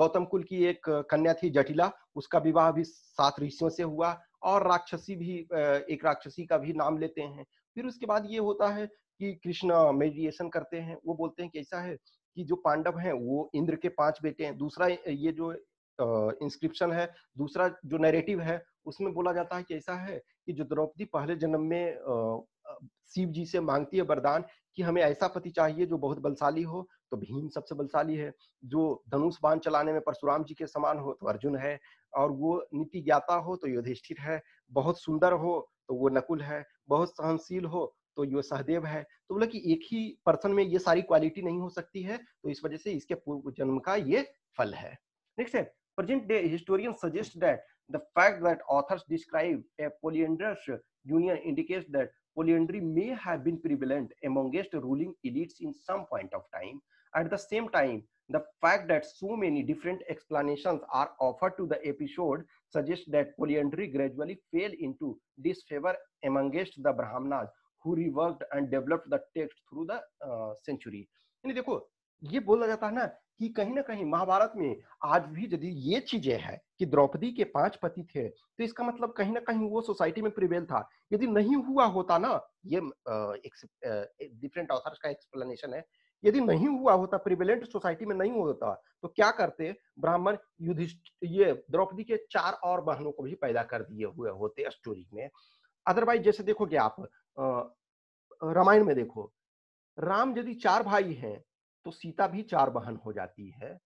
गौतम कुल की एक कन्या थी जटिला उसका विवाह भी सात ऋषियों से हुआ और राक्षसी भी एक राक्षसी का भी नाम लेते हैं फिर उसके बाद ये होता है कि कृष्ण मेडिएशन करते हैं वो बोलते हैं कैसा है कि जो पांडव हैं वो इंद्र के पांच बेटे हैं दूसरा ये जो इंस्क्रिप्शन है दूसरा जो नैरेटिव है उसमें बोला जाता है कि ऐसा है कि जो द्रौपदी पहले जन्म में शिव जी से मांगती है वरदान कि हमें ऐसा पति चाहिए जो बहुत बलशाली हो तो भीम सबसे बलशाली है जो धनुष बाण चलाने में परशुराम जी के समान हो तो अर्जुन है और वो नीति ज्ञाता हो तो युधिष्ठिर है बहुत सुंदर हो तो वो नकुल है बहुत सहनशील हो तो ये सहदेव है तो बोला कि एक ही पर्सन में ये सारी क्वालिटी नहीं हो सकती है तो इस वजह से इसके पूर्व जन्म का ये फल है नेक्स्ट है present day historian suggest that the fact that authors describe a polyandrous union indicates that polyandry may have been prevalent amongst ruling elites in some point of time at the same time The fact that so many different explanations are offered to the episode suggests that polyandry gradually fell into disfavor amongst the Brahmanas who reworked and developed the text through the uh, century. yani dekho ye bola jata hai na कि कहीं ना कहीं महाभारत में आज भी यदि ये चीजें हैं कि द्रौपदी के पांच पति थे तो इसका मतलब कहीं ना कहीं वो सोसाइटी में प्रिवेल था यदि नहीं हुआ होता ना ये डिफरेंट ऑथर्स का एक्सप्लेनेशन है यदि नहीं हुआ होता प्रिवेलेंट सोसाइटी में नहीं होता तो क्या करते ब्राह्मण युधिष्ठ ये द्रौपदी के चार और बहनों को भी पैदा कर दिए हुए होते स्टोरी में अदरवाइज जैसे देखोगे आप रामायण में देखो राम यदि चार भाई हैं तो सीता भी चार बहन हो जाती है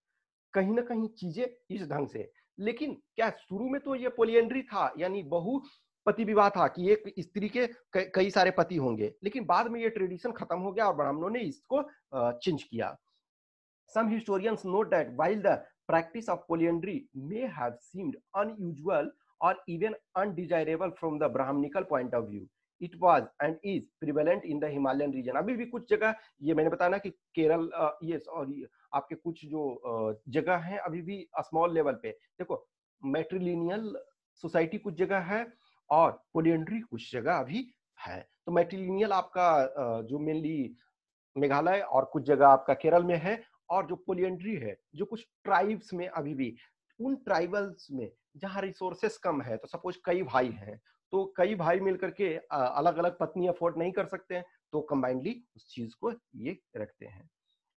कहीं ना कहीं चीजें इस ढंग से लेकिन क्या शुरू में तो ये पोलियंड्री था यानी बहु पति विवाह था कि एक स्त्री के कई सारे पति होंगे लेकिन बाद में ये ट्रेडिशन खत्म हो गया और ब्राह्मणों ने इसको चेंज किया some historians note that while the practice of polyandry may have seemed unusual और even undesirable from the Brahmanical point of view it was and is prevalent in the Himalayan region अभी भी कुछ जगह ये मैंने बताया ना कि केरल ये सॉरी आपके कुछ जो जगह है अभी भी स्मॉल लेवल पे देखो मेट्रिलिनियल सोसाइटी कुछ जगह है और पोडेंड्री कुछ जगह अभी है तो मेटिलिनियल आपका जो मेनली मेघालय और कुछ जगह आपका केरल में है और जो पोलियंड्री है जो कुछ ट्राइब्स में अभी भी उन ट्राइबल्स में जहाँ रिसोर्सेस कम है तो सपोज कई भाई हैं तो कई भाई मिलकर के अलग अलग पत्नी अफोर्ड नहीं कर सकते हैं तो कंबाइंडली उस चीज को ये रखते हैं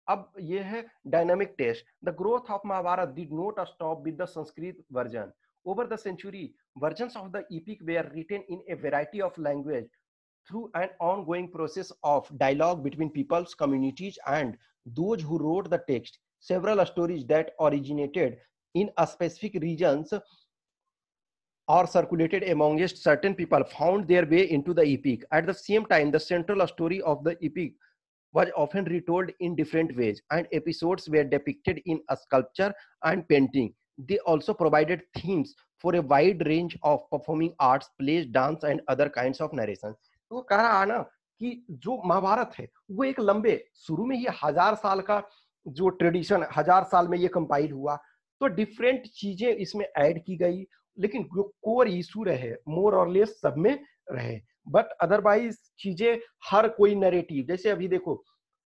अब ये है dynamic test the growth of Mahabharata did not stop with the Sanskrit version over the century versions of the epic were written in a variety of language through an ongoing process of dialogue between peoples, communities, and those who wrote the text. Several stories that originated in a specific regions or circulated amongst certain people found their way into the epic. At the same time, the central story of the epic was often retold in different ways, and episodes were depicted in a sculpture and painting. They also provided themes for a wide range of performing arts, plays, dance, and other kinds of narration. तो कह रहा ना कि जो महाभारत है वो एक लंबे शुरू में ये हजार साल का जो ट्रेडिशन हजार साल में ये कंपाइल हुआ तो डिफरेंट चीजें इसमें ऐड की गई लेकिन जो कोर इशू रहे मोर और लेस सब में रहे बट अदरवाइज चीजें हर कोई नरेटिव जैसे अभी देखो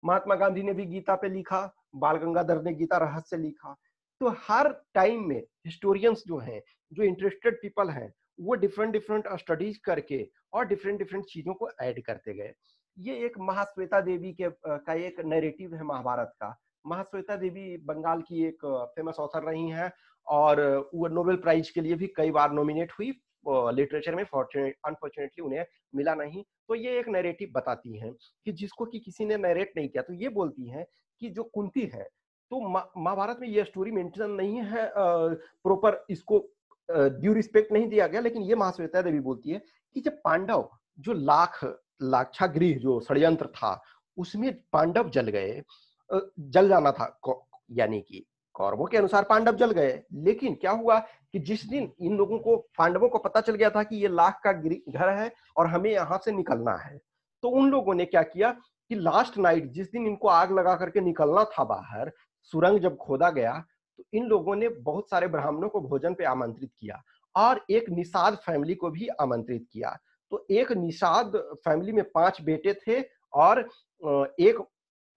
महात्मा गांधी ने भी गीता पे लिखा बाल गंगाधर ने गीता रहस्य लिखा तो हर टाइम में हिस्टोरियंस जो हैं जो इंटरेस्टेड पीपल हैं वो डिफरेंट डिफरेंट स्टडीज करके और डिफरेंट डिफरेंट चीज़ों को ऐड करते गए ये एक महाश्वेता देवी के का एक नैरेटिव है महाभारत का महाश्वेता देवी बंगाल की एक फेमस ऑथर रही हैं और वो नोबेल प्राइज के लिए भी कई बार नॉमिनेट हुई लिटरेचर में फॉर्चुनेट अनफॉर्चुनेटली उन्हें मिला नहीं तो ये एक नैरेटिव बताती हैं कि जिसको कि किसी ने नैरेट नहीं किया तो ये बोलती हैं कि जो कुंती है तो महाभारत में यह स्टोरी मेंशन नहीं है प्रॉपर इसको ड्यू रिस्पेक्ट नहीं दिया गया लेकिन ये महाश्वेता देवी बोलती है कि जब पांडव जो लाख लाक्षागृह जो षड्यंत्र था उसमें पांडव जल गए जल जाना था यानी कि कौरवों के अनुसार पांडव जल गए लेकिन क्या हुआ कि जिस दिन इन लोगों को पांडवों को पता चल गया था कि ये लाख का घर है और हमें यहां से निकलना है तो उन लोगों ने क्या किया कि लास्ट नाइट जिस दिन इनको आग लगा करके निकलना था बाहर सुरंग जब खोदा गया तो इन लोगों ने बहुत सारे ब्राह्मणों को भोजन पे आमंत्रित किया और एक निषाद फैमिली को भी आमंत्रित किया तो एक निषाद फैमिली में पांच बेटे थे और एक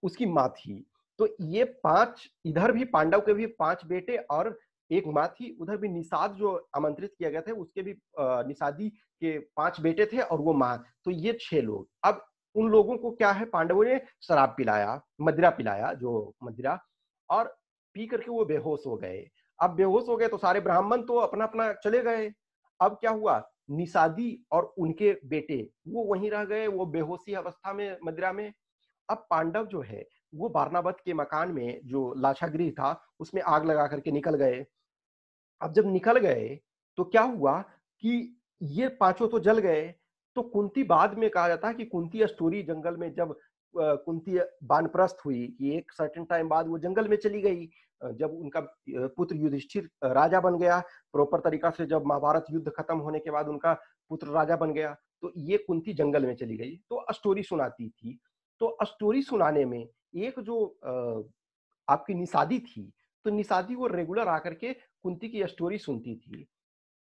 उसकी माँ थी तो ये पांच इधर भी पांडव के भी पांच बेटे और एक माँ थी उधर भी निषाद जो आमंत्रित किया गया था उसके भी निषादी के पांच बेटे थे और वो माँ तो ये छह लोग अब उन लोगों को क्या है पांडवों ने शराब पिलाया मदिरा पिलाया जो मदिरा और पी करके वो बेहोश हो गए अब बेहोश हो गए तो सारे ब्राह्मण तो अपना अपना चले गए अब क्या हुआ निषादी और उनके बेटे वो वहीं रह गए वो बेहोशी अवस्था में मदिरा में अब पांडव जो है वो बारनावत के मकान में जो गृह था उसमें आग लगा करके निकल गए अब जब निकल गए तो क्या हुआ कि ये पांचों तो जल गए तो कुंती बाद में कहा जाता है कि कुंती स्टोरी जंगल में जब कुंती बानप्रस्त हुई कि एक सर्टेन टाइम बाद वो जंगल में चली गई जब उनका पुत्र युधिष्ठिर राजा बन गया प्रॉपर तरीका से जब महाभारत युद्ध खत्म होने के बाद उनका पुत्र राजा बन गया तो ये कुंती जंगल में चली गई तो स्टोरी सुनाती थी तो स्टोरी सुनाने में एक जो आपकी निषादी थी तो निषादी वो रेगुलर आकर के कुंती की स्टोरी सुनती थी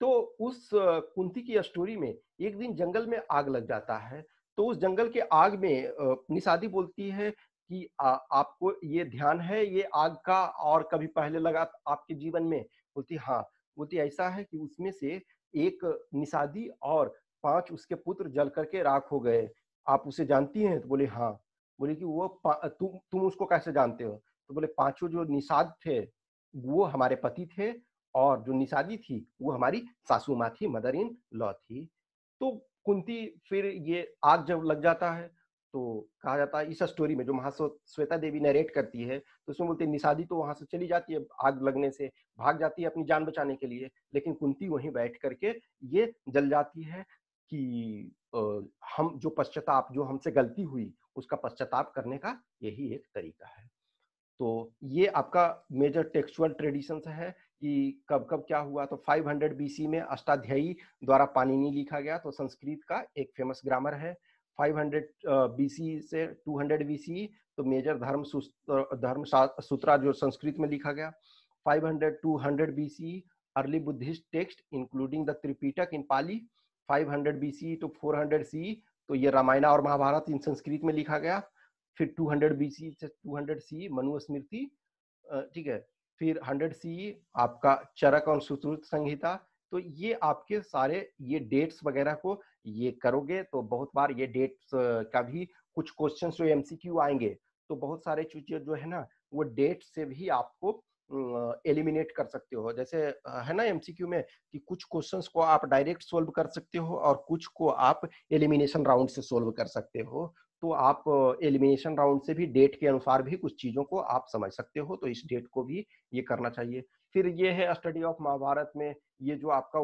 तो उस कुंती की स्टोरी में एक दिन जंगल में आग लग जाता है तो उस जंगल के आग में निशादी बोलती है कि आ, आपको ये ध्यान है ये आग का और कभी पहले लगा आपके जीवन में बोलती हाँ बोलती ऐसा है कि उसमें से एक निषादी और पांच उसके पुत्र जल करके राख हो गए आप उसे जानती हैं तो बोले हाँ बोले कि वो तुम तुम उसको कैसे जानते हो तो बोले पांचों जो निषाद थे वो हमारे पति थे और जो निषादी थी वो हमारी सासू माँ थी मदर इन लॉ थी तो कुंती फिर ये आग जब लग जाता है तो कहा जाता है इस स्टोरी में जो महासो श्वेता देवी नरेट करती है तो उसमें बोलते हैं निषादी तो वहां से चली जाती है आग लगने से भाग जाती है अपनी जान बचाने के लिए लेकिन कुंती वहीं बैठ करके ये जल जाती है कि हम जो पश्चाताप जो हमसे गलती हुई उसका पश्चाताप करने का यही एक तरीका है तो ये आपका मेजर टेक्सुअल ट्रेडिशन है कि कब कब क्या हुआ तो 500 हंड्रेड बीसी में अष्टाध्यायी द्वारा पानिनी लिखा गया तो संस्कृत का एक फेमस ग्रामर है 500 हंड्रेड बीसी से 200 हंड्रेड बीसी तो मेजर धर्म धर्म सूत्रा जो संस्कृत में लिखा गया 500 hundred two hundred BC early Buddhist text including the Tripitaka in Pali 500 hundred BC to four hundred C तो ये रामायण और महाभारत इन संस्कृत में लिखा गया फिर 200 बीसी से 200 सी मनुस्मृति ठीक है फिर हंड्रेड सी आपका चरक और सुश्रुत संहिता तो ये आपके सारे ये डेट्स वगैरह को ये करोगे तो बहुत बार ये डेट्स का भी कुछ क्वेश्चन जो एमसीक्यू आएंगे तो बहुत सारे चीजें जो है ना वो डेट से भी आपको एलिमिनेट कर सकते हो जैसे है ना एमसीक्यू में कि कुछ क्वेश्चंस को आप डायरेक्ट सोल्व कर सकते हो और कुछ को आप एलिमिनेशन राउंड से सोल्व कर सकते हो तो आप एलिमिनेशन राउंड से भी डेट के अनुसार भी कुछ चीज़ों को आप समझ सकते हो तो इस डेट को भी ये करना चाहिए फिर ये है स्टडी ऑफ महाभारत में ये जो आपका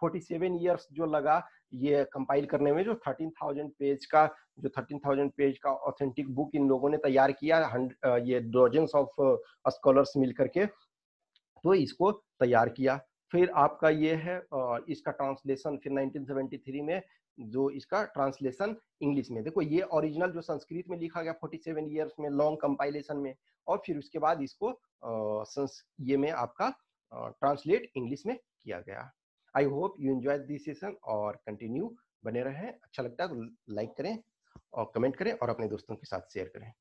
फोर्टी सेवन ईयर्स जो लगा ये कंपाइल करने में जो थर्टीन थाउजेंड पेज का जो थर्टीन थाउजेंड पेज का ऑथेंटिक बुक इन लोगों ने तैयार किया ये डॉजेंस ऑफ स्कॉलर्स मिल करके तो इसको तैयार किया फिर आपका ये है इसका ट्रांसलेशन फिर 1973 में जो इसका ट्रांसलेशन इंग्लिश में देखो ये ओरिजिनल जो संस्कृत में लिखा गया 47 ईयर्स में लॉन्ग कंपाइलेशन में और फिर उसके बाद इसको ये में आपका ट्रांसलेट इंग्लिश में किया गया I hope you enjoy this session और कंटिन्यू बने रहें अच्छा लगता है तो लाइक करें और कमेंट करें और अपने दोस्तों के साथ शेयर करें